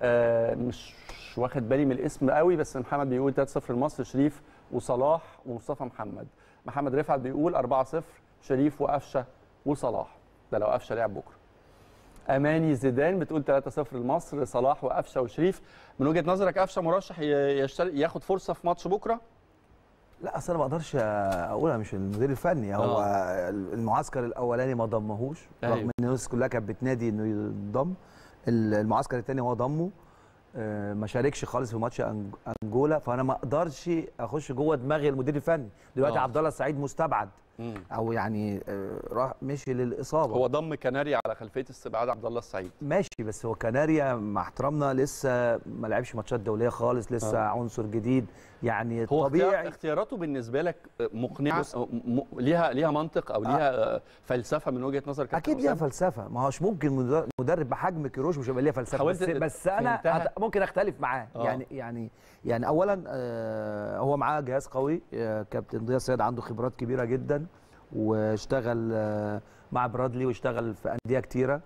آه مش واخد بالي من الاسم قوي بس محمد بيقول 3-0 لمصر شريف وصلاح ومصطفى محمد محمد رفعت بيقول 4-0 شريف وقفشه وصلاح ده لو قفشه لعب بكره اماني زيدان بتقول 3-0 لمصر صلاح وقفشه وشريف من وجهه نظرك قفشه مرشح ياخد فرصه في ماتش بكره لا اصل انا ما اقدرش اقولها مش المدير الفني هو أوه. المعسكر الاولاني ما ضمهوش أيوه. رغم ان الناس كلها كانت بتنادي انه يضم المعسكر الثاني هو ضمه آه، ما شاركش خالص في ماتش انجولا فانا ما اقدرش اخش جوه دماغ المدير الفني دلوقتي آه. عبد الله السعيد مستبعد او يعني آه، راح مشي للاصابه هو ضم كناريا على خلفيه استبعاد عبد الله السعيد ماشي بس هو كناريا مع احترامنا لسه ما لعبش ماتشات دوليه خالص لسه أوه. عنصر جديد يعني هو طبيعي اختياراته بالنسبه لك مقنعه م... ليها ليها منطق او آه. ليها آه. فلسفه من وجهه نظرك اكيد ليها فلسفه ما هوش ممكن مدرب بحجم كيروش مش هيبقى ليها فلسفه بس, بس انا هت... ممكن اختلف معاه آه. يعني يعني يعني اولا آه هو معاه جهاز قوي آه كابتن ضياء السيد عنده خبرات كبيره جدا واشتغل آه مع برادلي واشتغل في انديه كتيره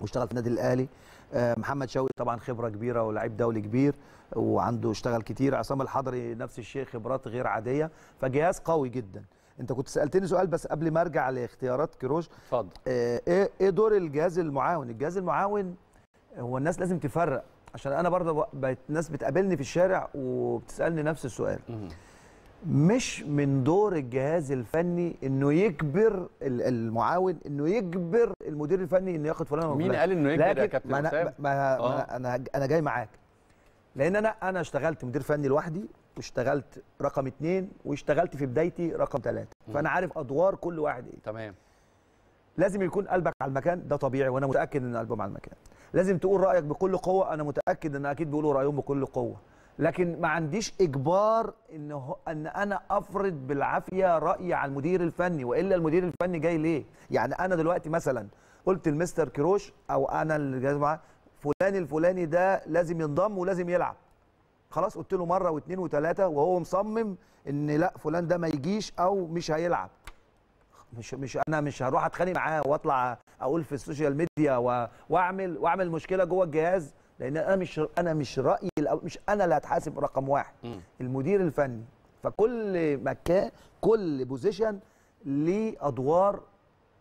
واشتغل في النادي الاهلي آه، محمد شوقي طبعا خبره كبيره ولاعيب دولي كبير وعنده اشتغل كتير عصام الحضري نفس الشيء خبرات غير عاديه فجهاز قوي جدا انت كنت سالتني سؤال بس قبل ما ارجع لاختيارات كروش اتفضل آه، ايه ايه دور الجهاز المعاون الجهاز المعاون هو الناس لازم تفرق عشان انا برضه بقيت ناس بتقابلني في الشارع وبتسالني نفس السؤال مش من دور الجهاز الفني انه يجبر المعاون انه يجبر المدير الفني انه ياخد فلان مين قال انه يجبر يا كابتن ما انا ما آه. انا انا جاي معاك لان انا انا اشتغلت مدير فني لوحدي واشتغلت رقم اثنين واشتغلت في بدايتي رقم ثلاثه فانا عارف ادوار كل واحد ايه تمام لازم يكون قلبك على المكان ده طبيعي وانا متاكد ان قلبهم على المكان لازم تقول رايك بكل قوه انا متاكد ان اكيد بيقولوا رايهم بكل قوه لكن ما عنديش اجبار ان ان انا افرض بالعافيه رايي على المدير الفني والا المدير الفني جاي ليه يعني انا دلوقتي مثلا قلت لمستر كروش او انا اللي جاي معاه فلان الفلاني ده لازم ينضم ولازم يلعب خلاص قلت له مره واثنين وثلاثه وهو مصمم ان لا فلان ده ما يجيش او مش هيلعب مش مش انا مش هروح اتخانق معاه واطلع اقول في السوشيال ميديا واعمل واعمل مشكله جوه الجهاز لان انا مش انا مش رايي مش انا اللي هتحاسب رقم واحد م. المدير الفني فكل مكان كل بوزيشن ليه ادوار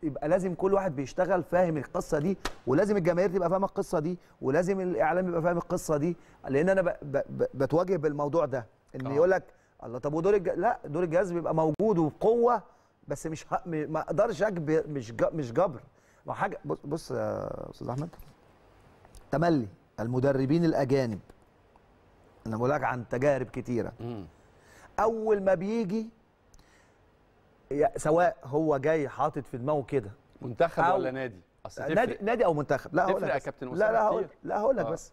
يبقى لازم كل واحد بيشتغل فاهم القصه دي ولازم الجماهير تبقى فاهمه القصه دي ولازم الاعلام يبقى فاهم القصه دي لان انا ب... ب... بتواجه بالموضوع ده ان آه. يقول لك الله طب ودور الج... لا دور الجهاز بيبقى موجود وبقوه بس مش ه... ما اقدرش اجبر مش ج... مش جبر ما حاجه بص بص يا استاذ احمد تملي المدربين الاجانب انا بقول لك عن تجارب كتيره مم. اول ما بيجي سواء هو جاي حاطط في دماغه كده منتخب ولا نادي اصل نادي نادي او منتخب لا هقول لك يا كابتن لا لا هقول لا هقول لك آه. بس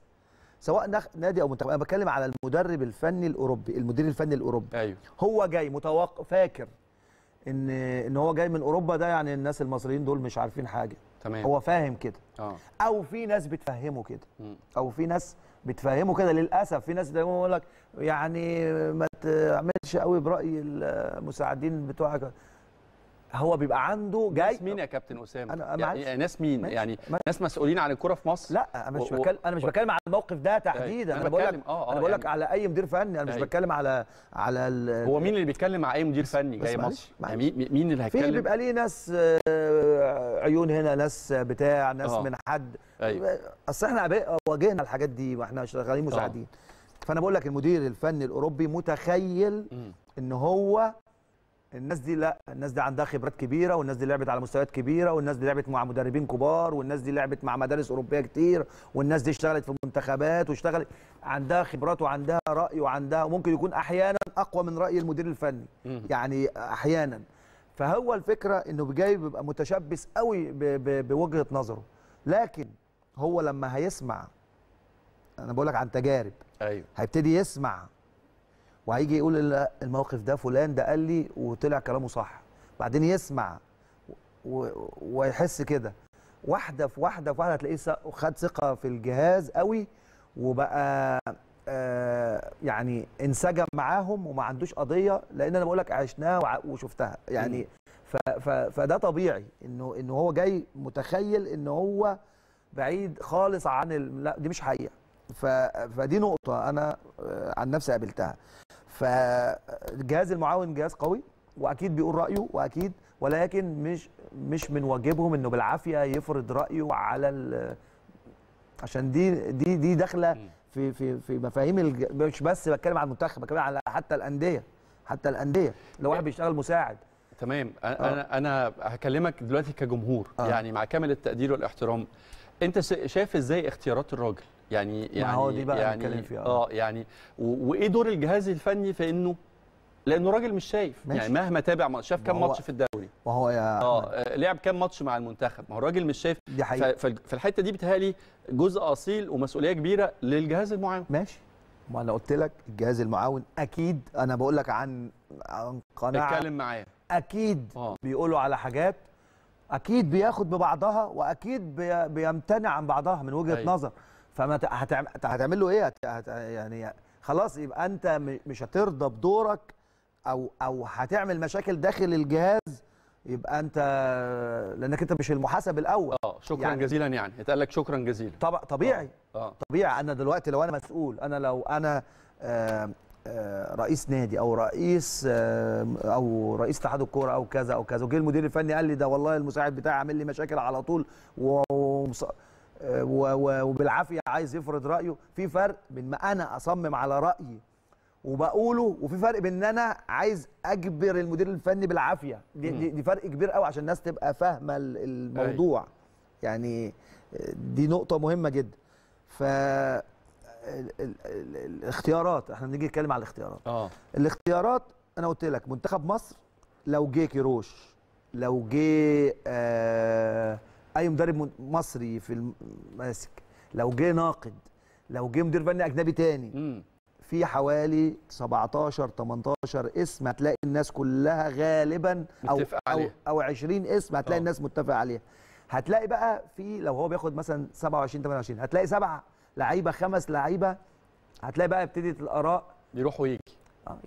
سواء نادي او منتخب انا بتكلم على المدرب الفني الاوروبي المدير الفني الاوروبي أيوه. هو جاي متوقع فاكر ان ان هو جاي من اوروبا ده يعني الناس المصريين دول مش عارفين حاجه تمام هو فاهم كده اه او في ناس بتفهمه كده او في ناس بتفهمه كده للاسف في ناس دايما يقول لك يعني ما تعملش قوي براي المساعدين بتوعك هو بيبقى عنده جاي ناس مين يا كابتن اسامه انا يعني معلش يعني ناس مين ماشي. يعني ماشي. ناس مسؤولين عن الكوره في مصر لا انا مش و... بكلم انا مش بتكلم على الموقف ده طيب، تحديدا انا, بقول لك آه آه انا بقول لك يعني... على اي مدير فني انا مش طيب. بتكلم على على ال... هو مين اللي بيتكلم مع اي مدير فني جاي مصر يعني مين اللي هيتكلم في بيبقى ليه ناس آه، عيون هنا ناس بتاع ناس أوه. من حد أيوة. اصل احنا واجهنا الحاجات دي واحنا شغالين آه. مساعدين فانا بقول لك المدير الفني الاوروبي متخيل م. ان هو الناس دي لا الناس دي عندها خبرات كبيره والناس دي لعبت على مستويات كبيره والناس دي لعبت مع مدربين كبار والناس دي لعبت مع مدارس اوروبيه كتير والناس دي اشتغلت في منتخبات واشتغلت عندها خبرات وعندها راي وعندها وممكن يكون احيانا اقوى من راي المدير الفني يعني احيانا فهو الفكره انه جاي بيبقى متشبث قوي بوجهه نظره لكن هو لما هيسمع انا بقول لك عن تجارب ايوه هيبتدي يسمع وهيجي يقول لا الموقف ده فلان ده قال لي وطلع كلامه صح بعدين يسمع و... ويحس كده واحده في واحده في واحده هتلاقيه خد ثقه في الجهاز قوي وبقى آه يعني انسجم معاهم وما عندوش قضيه لان انا بقول لك عشناها وشفتها يعني ف ف فده طبيعي انه انه هو جاي متخيل ان هو بعيد خالص عن لا دي مش حقيقه ف... فدي نقطه انا آه، عن نفسي قابلتها فجهاز المعاون جهاز قوي واكيد بيقول رايه واكيد ولكن مش مش من واجبهم انه بالعافيه يفرض رايه على عشان دي دي دي داخله في في في مفاهيم مش بس بتكلم على المنتخب بتكلم على حتى الانديه حتى الانديه لو واحد بيشتغل مساعد تمام آه. انا انا هكلمك دلوقتي كجمهور آه. يعني مع كامل التقدير والاحترام انت شايف ازاي اختيارات الراجل يعني يعني ما هو يعني دي بقى يعني فيها آه. اه يعني وايه دور الجهاز الفني في انه لانه راجل مش شايف يعني ماشي. يعني مهما تابع شاف كام ماتش في الدوري وهو يا آه،, اه لعب كام ماتش مع المنتخب ما هو الراجل مش شايف دي حقيقة. في الحته دي بتهالي جزء اصيل ومسؤوليه كبيره للجهاز المعاون ماشي ما انا قلت لك الجهاز المعاون اكيد انا بقول لك عن عن قناعه اتكلم معايا اكيد أوه. بيقولوا على حاجات اكيد بياخد ببعضها واكيد بيمتنع عن بعضها من وجهه أي. أيوه. نظر فما هتعمل, هتعمل له ايه هت... يعني خلاص يبقى انت مش هترضى بدورك او او هتعمل مشاكل داخل الجهاز يبقى انت لانك انت مش المحاسب الاول اه شكرا يعني جزيلا يعني اتقال لك شكرا جزيلا طبع طبيعي أوه. اه. طبيعي انا دلوقتي لو انا مسؤول انا لو انا آه رئيس نادي او رئيس او رئيس اتحاد الكوره او كذا او كذا وجه المدير الفني قال لي ده والله المساعد بتاعي عامل لي مشاكل على طول و... آه، وبالعافيه عايز يفرض رايه في فرق بين ما انا اصمم على رايي وبقوله وفي فرق بين انا عايز اجبر المدير الفني بالعافيه دي, دي, دي فرق كبير قوي عشان الناس تبقى فاهمه الموضوع أي. أيوة. يعني آه، دي نقطه مهمه جدا ف آه، الاختيارات احنا بنيجي نتكلم على الاختيارات آه. الاختيارات انا قلت لك منتخب مصر لو جه كيروش لو جه آه اي مدرب مصري في ماسك لو جه ناقد لو جه مدير فني اجنبي تاني مم. في حوالي 17 18 اسم هتلاقي الناس كلها غالبا او عليها. او, أو 20 اسم هتلاقي أوه. الناس متفق عليها هتلاقي بقى في لو هو بياخد مثلا 27 28 هتلاقي سبعه لعيبه خمس لعيبه هتلاقي بقى ابتدت الاراء يروح ويجي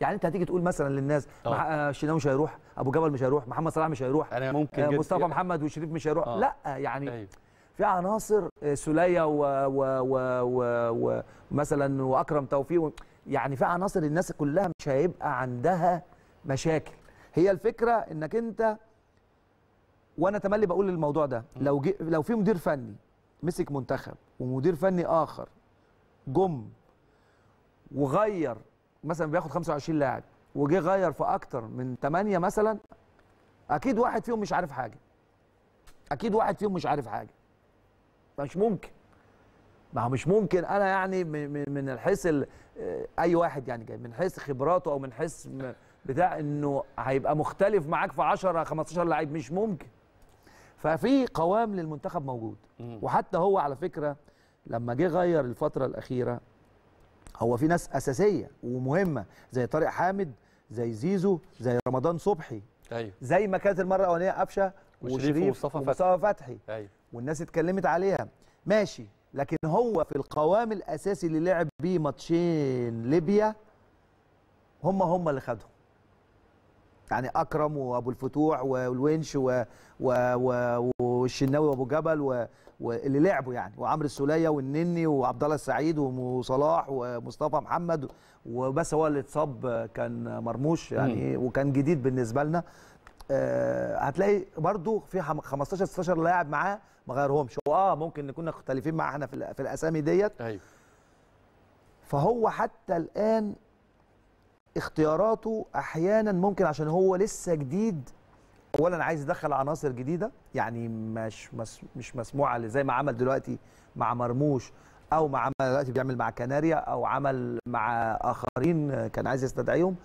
يعني انت هتيجي تقول مثلا للناس الشناوي اه. آه، مش هيروح ابو جبل مش هيروح محمد صلاح مش هيروح أنا آه، ممكن آه مصطفى يعني. محمد وشريف مش هيروح لا يعني أيوه. في عناصر سوليه ومثلا واكرم توفيق يعني في عناصر الناس كلها مش هيبقى عندها مشاكل هي الفكره انك انت وانا تملي بقول الموضوع ده لو لو في مدير فني مسك منتخب ومدير فني اخر جم وغير مثلا بياخد 25 لاعب وجه غير في اكتر من 8 مثلا اكيد واحد فيهم مش عارف حاجه اكيد واحد فيهم مش عارف حاجه مش ممكن ما هو مش ممكن انا يعني من الحس اي واحد يعني جاي من حس خبراته او من حس بتاع انه هيبقى مختلف معاك في 10 15 لعيب مش ممكن ففي قوام للمنتخب موجود وحتى هو على فكره لما جه غير الفتره الاخيره هو في ناس اساسيه ومهمه زي طارق حامد زي زيزو زي رمضان صبحي ايوه زي ما كانت المره الاولانيه قفشه وشريف ومصطفى فتحي, فتحي. أيوه. والناس اتكلمت عليها ماشي لكن هو في القوام الاساسي اللي لعب بيه ماتشين ليبيا هم هم اللي خدهم يعني اكرم وابو الفتوح والونش و... و... و... والشناوي وابو جبل و... واللي لعبوا يعني وعمرو السوليه والنني وعبد الله السعيد وصلاح ومصطفى محمد وبس هو اللي اتصاب كان مرموش يعني مم. وكان جديد بالنسبه لنا آه هتلاقي برضو في 15 16 لاعب معاه ما غيرهمش اه ممكن نكون مختلفين مع احنا في الاسامي ديت ايوه فهو حتى الان اختياراته احيانا ممكن عشان هو لسه جديد اولا عايز يدخل عناصر جديده يعني مش مس مش مسموعه زي ما عمل دلوقتي مع مرموش او مع عمل دلوقتي بيعمل مع كناريا او عمل مع اخرين كان عايز يستدعيهم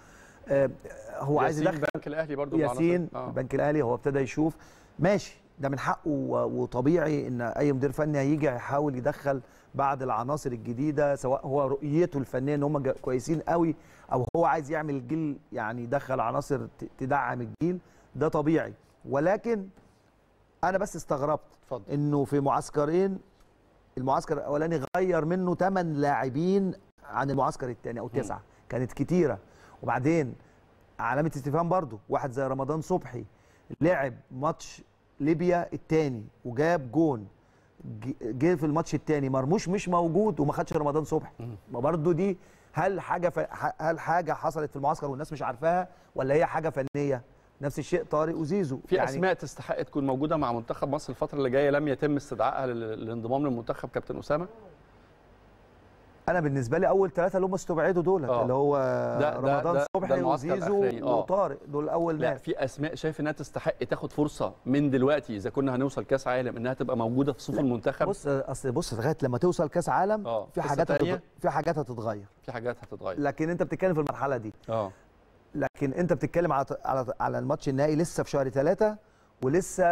آه، هو عايز يدخل البنك الاهلي برضو ياسين آه. الاهلي هو ابتدى يشوف ماشي ده من حقه وطبيعي ان اي مدير فني هيجي يحاول يدخل بعض العناصر الجديده سواء هو رؤيته الفنيه ان هم كويسين قوي او هو عايز يعمل جيل يعني يدخل عناصر تدعم الجيل ده طبيعي ولكن انا بس استغربت فضل. انه في معسكرين المعسكر الاولاني غير منه 8 لاعبين عن المعسكر الثاني او تسعه كانت كتيره وبعدين علامه استفهام برضه واحد زي رمضان صبحي لعب ماتش ليبيا الثاني وجاب جون جه في الماتش الثاني مرموش مش موجود وما خدش رمضان صبحي برضه دي هل حاجه ف... هل حاجه حصلت في المعسكر والناس مش عارفاها ولا هي حاجه فنيه نفس الشيء طارق وزيزو في يعني اسماء تستحق تكون موجوده مع منتخب مصر الفتره اللي جايه لم يتم استدعائها للانضمام للمنتخب كابتن اسامه انا بالنسبه لي اول ثلاثه اللي هم استبعدوا دول آه. اللي هو ده رمضان صبحي وزيزو آه. وطارق دول اول ناس لا في اسماء شايف انها تستحق تاخد فرصه من دلوقتي اذا كنا هنوصل كاس عالم انها تبقى موجوده في صفوف المنتخب بص اصل بص لغايه لما توصل كاس عالم آه. في حاجات هتتغير في حاجات هتتغير لكن انت بتتكلم في المرحله دي اه لكن انت بتتكلم على على على الماتش النهائي لسه في شهر ثلاثة ولسه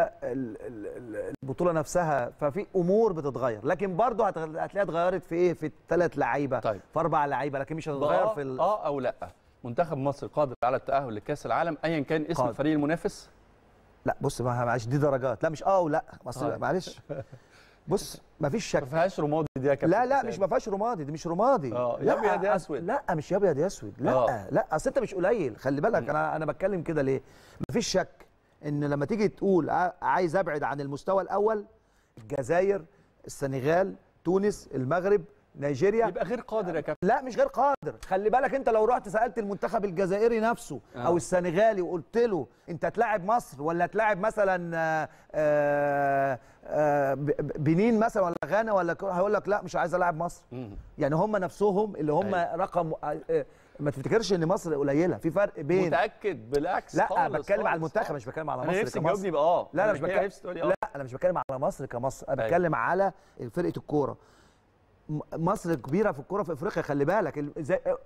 البطوله نفسها ففي امور بتتغير لكن برضه هتلاقيها اتغيرت في ايه في ثلاث لعيبه طيب. في اربع لعيبه لكن مش هتتغير في اه او لا منتخب مصر قادر على التاهل لكاس العالم ايا كان اسم قادر. الفريق المنافس لا بص ما معلش دي درجات لا مش اه ولا مصر طيب. معلش بص مفيش شك ما فيهاش رمادي دي يا كابتن لا لا مش ما فيهاش رمادي دي مش رمادي اه يا ابيض يا اسود لا مش يا ابيض يا اسود لا أوه. لا اصل انت مش قليل خلي بالك انا انا بتكلم كده ليه مفيش شك ان لما تيجي تقول عايز ابعد عن المستوى الاول الجزائر السنغال تونس المغرب نيجيريا يبقى غير قادر يا كابتن لا مش غير قادر خلي بالك انت لو رحت سالت المنتخب الجزائري نفسه آه. او السنغالي وقلت له انت هتلاعب مصر ولا هتلاعب مثلا آآ آه، آآ آه، بنين مثلا ولا غانا ولا هيقول لك لا مش عايز العب مصر مم. يعني هم نفسهم اللي هم أيوة. رقم آه، ما تفتكرش ان مصر قليله في فرق بين متاكد بالعكس لا خالص بتكلم خالص على المنتخب مش بتكلم على مصر أنا نفسي كمصر يبقى اه لا انا مش يعني بتكلم لا انا مش بتكلم على مصر كمصر انا أيوه. بتكلم أيوة. على فرقه الكوره مصر كبيره في الكوره في افريقيا خلي بالك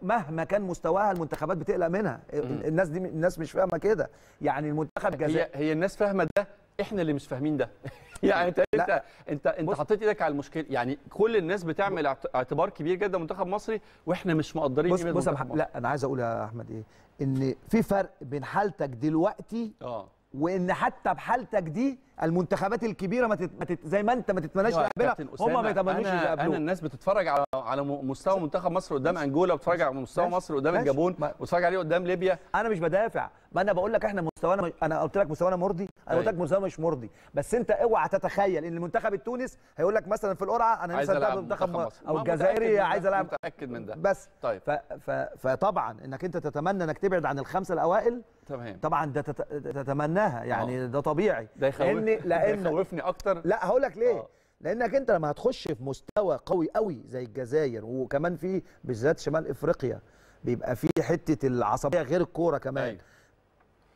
مهما كان مستواها المنتخبات بتقلق منها الناس دي الناس مش فاهمه كده يعني المنتخب الجزائري هي, هي الناس فاهمه ده احنا اللي مش فاهمين ده يعني انت انت انت, انت حطيت ايدك على المشكله يعني كل الناس بتعمل اعتبار كبير جدا منتخب مصري واحنا مش مقدرين بص بص لا انا عايز اقول يا احمد ايه ان في فرق بين حالتك دلوقتي اه وان حتى بحالتك دي المنتخبات الكبيره ما تت... زي ما انت ما تتمناش أيوة، تقابلها هم ما يتمنوش يقابلوها انا الناس بتتفرج على على مستوى منتخب مصر قدام انجولا وبتتفرج على مستوى مصر قدام الجابون وبتتفرج عليه قدام ليبيا انا مش بدافع ما انا بقول لك احنا مستوانا مش... انا قلت لك مستوانا مرضي انا قلت طيب. لك مستوانا مش مرضي بس انت اوعى تتخيل ان المنتخب التونس هيقول لك مثلا في القرعه انا نفسي العب منتخب او الجزائري عايز العب متاكد من ده بس طيب ف... ف... فطبعا انك انت تتمنى انك تبعد عن الخمسه الاوائل تمام طبعا ده تتمناها يعني آه. ده طبيعي ده يخوفك لان لان خوفني اكتر لا هقول لك ليه آه. لانك انت لما هتخش في مستوى قوي قوي زي الجزائر وكمان في بالذات شمال افريقيا بيبقى في حته العصبيه غير الكوره كمان أيوه.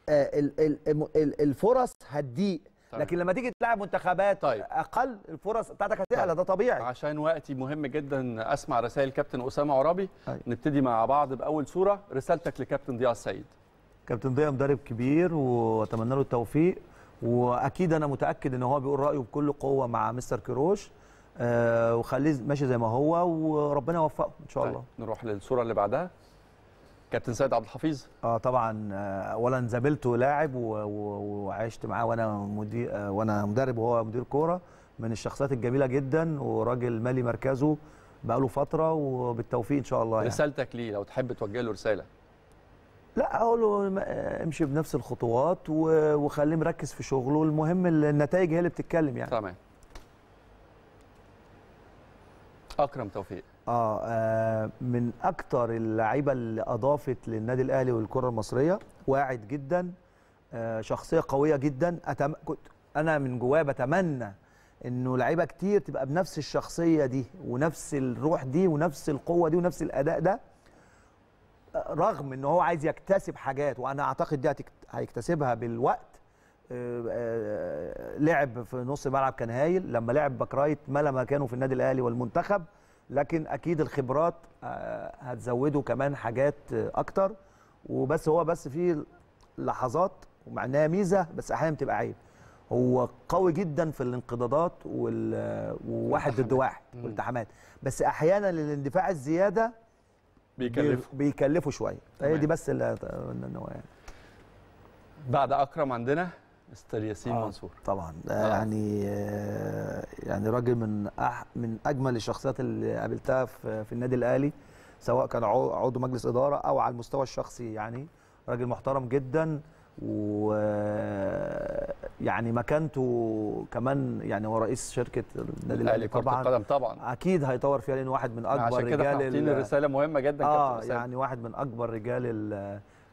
آه الفرص هتضيق طيب. لكن لما تيجي تلعب منتخبات طيب. اقل الفرص بتاعتك هتقل طيب. ده طبيعي عشان وقتي مهم جدا اسمع رسائل كابتن اسامه عرابي أيوه. نبتدي مع بعض باول صوره رسالتك لكابتن ضياء السيد كابتن ضياء مدرب كبير واتمنى له التوفيق واكيد انا متاكد ان هو بيقول رايه بكل قوه مع مستر كيروش آه وخليه ماشي زي ما هو وربنا يوفقه ان شاء طيب، الله نروح للصوره اللي بعدها كابتن سيد عبد الحفيظ اه طبعا آه، اولا زميلته لاعب وعشت معاه وانا مدير آه، وانا مدرب وهو مدير كوره من الشخصيات الجميله جدا وراجل مالي مركزه بقاله فتره وبالتوفيق ان شاء الله يعني. رسالتك ليه لو تحب توجه له رساله لا اقول له امشي بنفس الخطوات وخليه مركز في شغله المهم النتائج هي اللي بتتكلم يعني تمام اكرم توفيق آه, اه من اكتر اللعيبه اللي اضافت للنادي الاهلي والكره المصريه واعد جدا آه شخصيه قويه جدا أتم... كنت انا من جوايا بتمنى انه لعيبه كتير تبقى بنفس الشخصيه دي ونفس الروح دي ونفس القوه دي ونفس الاداء ده رغم ان هو عايز يكتسب حاجات وانا اعتقد دي هيكتسبها بالوقت آه، آه، لعب في نص الملعب كان هايل لما لعب رايت ملا مكانه في النادي الاهلي والمنتخب لكن اكيد الخبرات آه، هتزوده كمان حاجات اكتر وبس هو بس في لحظات ومع انها ميزه بس احيانا بتبقى عيب هو قوي جدا في الانقضاضات وواحد ضد واحد والتحامات بس احيانا الاندفاع الزياده بيكلفوا بيكلفوا شويه هي دي بس اللي النوايا يعني. بعد اكرم عندنا مستر ياسين آه منصور طبعا آه. يعني آه يعني راجل من أح من اجمل الشخصيات اللي قابلتها في, في النادي الاهلي سواء كان عضو مجلس اداره او على المستوى الشخصي يعني راجل محترم جدا ويعني مكانته كمان يعني هو رئيس شركه النادي الاهلي طبعا القدم طبعا اكيد هيطور فيها لانه واحد من اكبر عشان كده رجال رساله مهمه جدا اه يعني واحد من اكبر رجال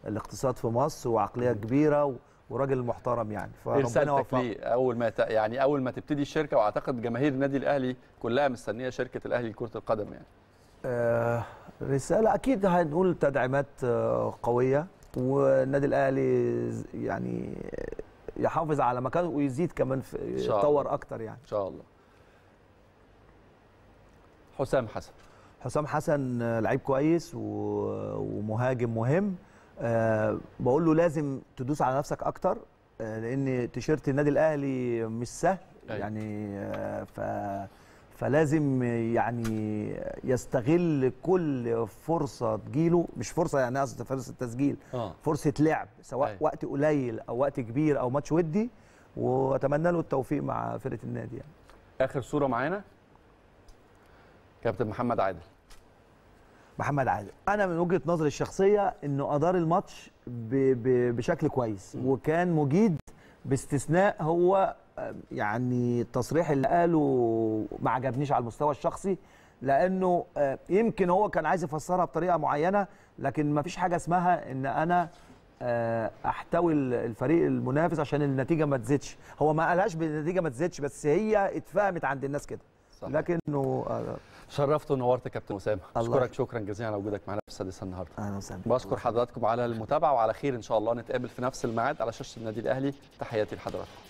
الاقتصاد في مصر وعقليه كبيره وراجل محترم يعني فربنا وفقه اول ما يعني اول ما تبتدي الشركه واعتقد جماهير النادي الاهلي كلها مستنيه شركه الاهلي لكره القدم يعني آه رساله اكيد هنقول تدعيمات آه، قويه والنادي الاهلي يعني يحافظ على مكانه ويزيد كمان يتطور اكتر يعني ان شاء الله حسام حسن حسام حسن آه، لعيب كويس ومهاجم مهم آه، بقول له لازم تدوس على نفسك اكتر آه، لان تيشيرت النادي الاهلي مش سهل أيوة. يعني ف فلازم يعني يستغل كل فرصه تجيله مش فرصه يعني قصدي فرصه تسجيل آه. فرصه لعب سواء أي. أيوه. وقت قليل او وقت كبير او ماتش ودي واتمنى له التوفيق مع فرقه النادي يعني. اخر صوره معانا كابتن محمد عادل محمد عادل انا من وجهه نظري الشخصيه انه ادار الماتش بشكل كويس وكان مجيد باستثناء هو يعني التصريح اللي قاله ما عجبنيش على المستوى الشخصي لانه آه، يمكن هو كان عايز يفسرها بطريقه معينه لكن ما فيش حاجه اسمها ان انا آه، احتوي الفريق المنافس عشان النتيجه ما تزيدش هو ما قالهاش بالنتيجه ما تزيدش بس هي اتفهمت عند الناس كده لكنه آه، شرفت ونورت كابتن اسامه اشكرك شكرا جزيلا على وجودك معانا في السادسه النهارده اهلا وسهلا بشكر حضراتكم على المتابعه وعلى خير ان شاء الله نتقابل في نفس الميعاد على شاشه النادي الاهلي تحياتي لحضراتكم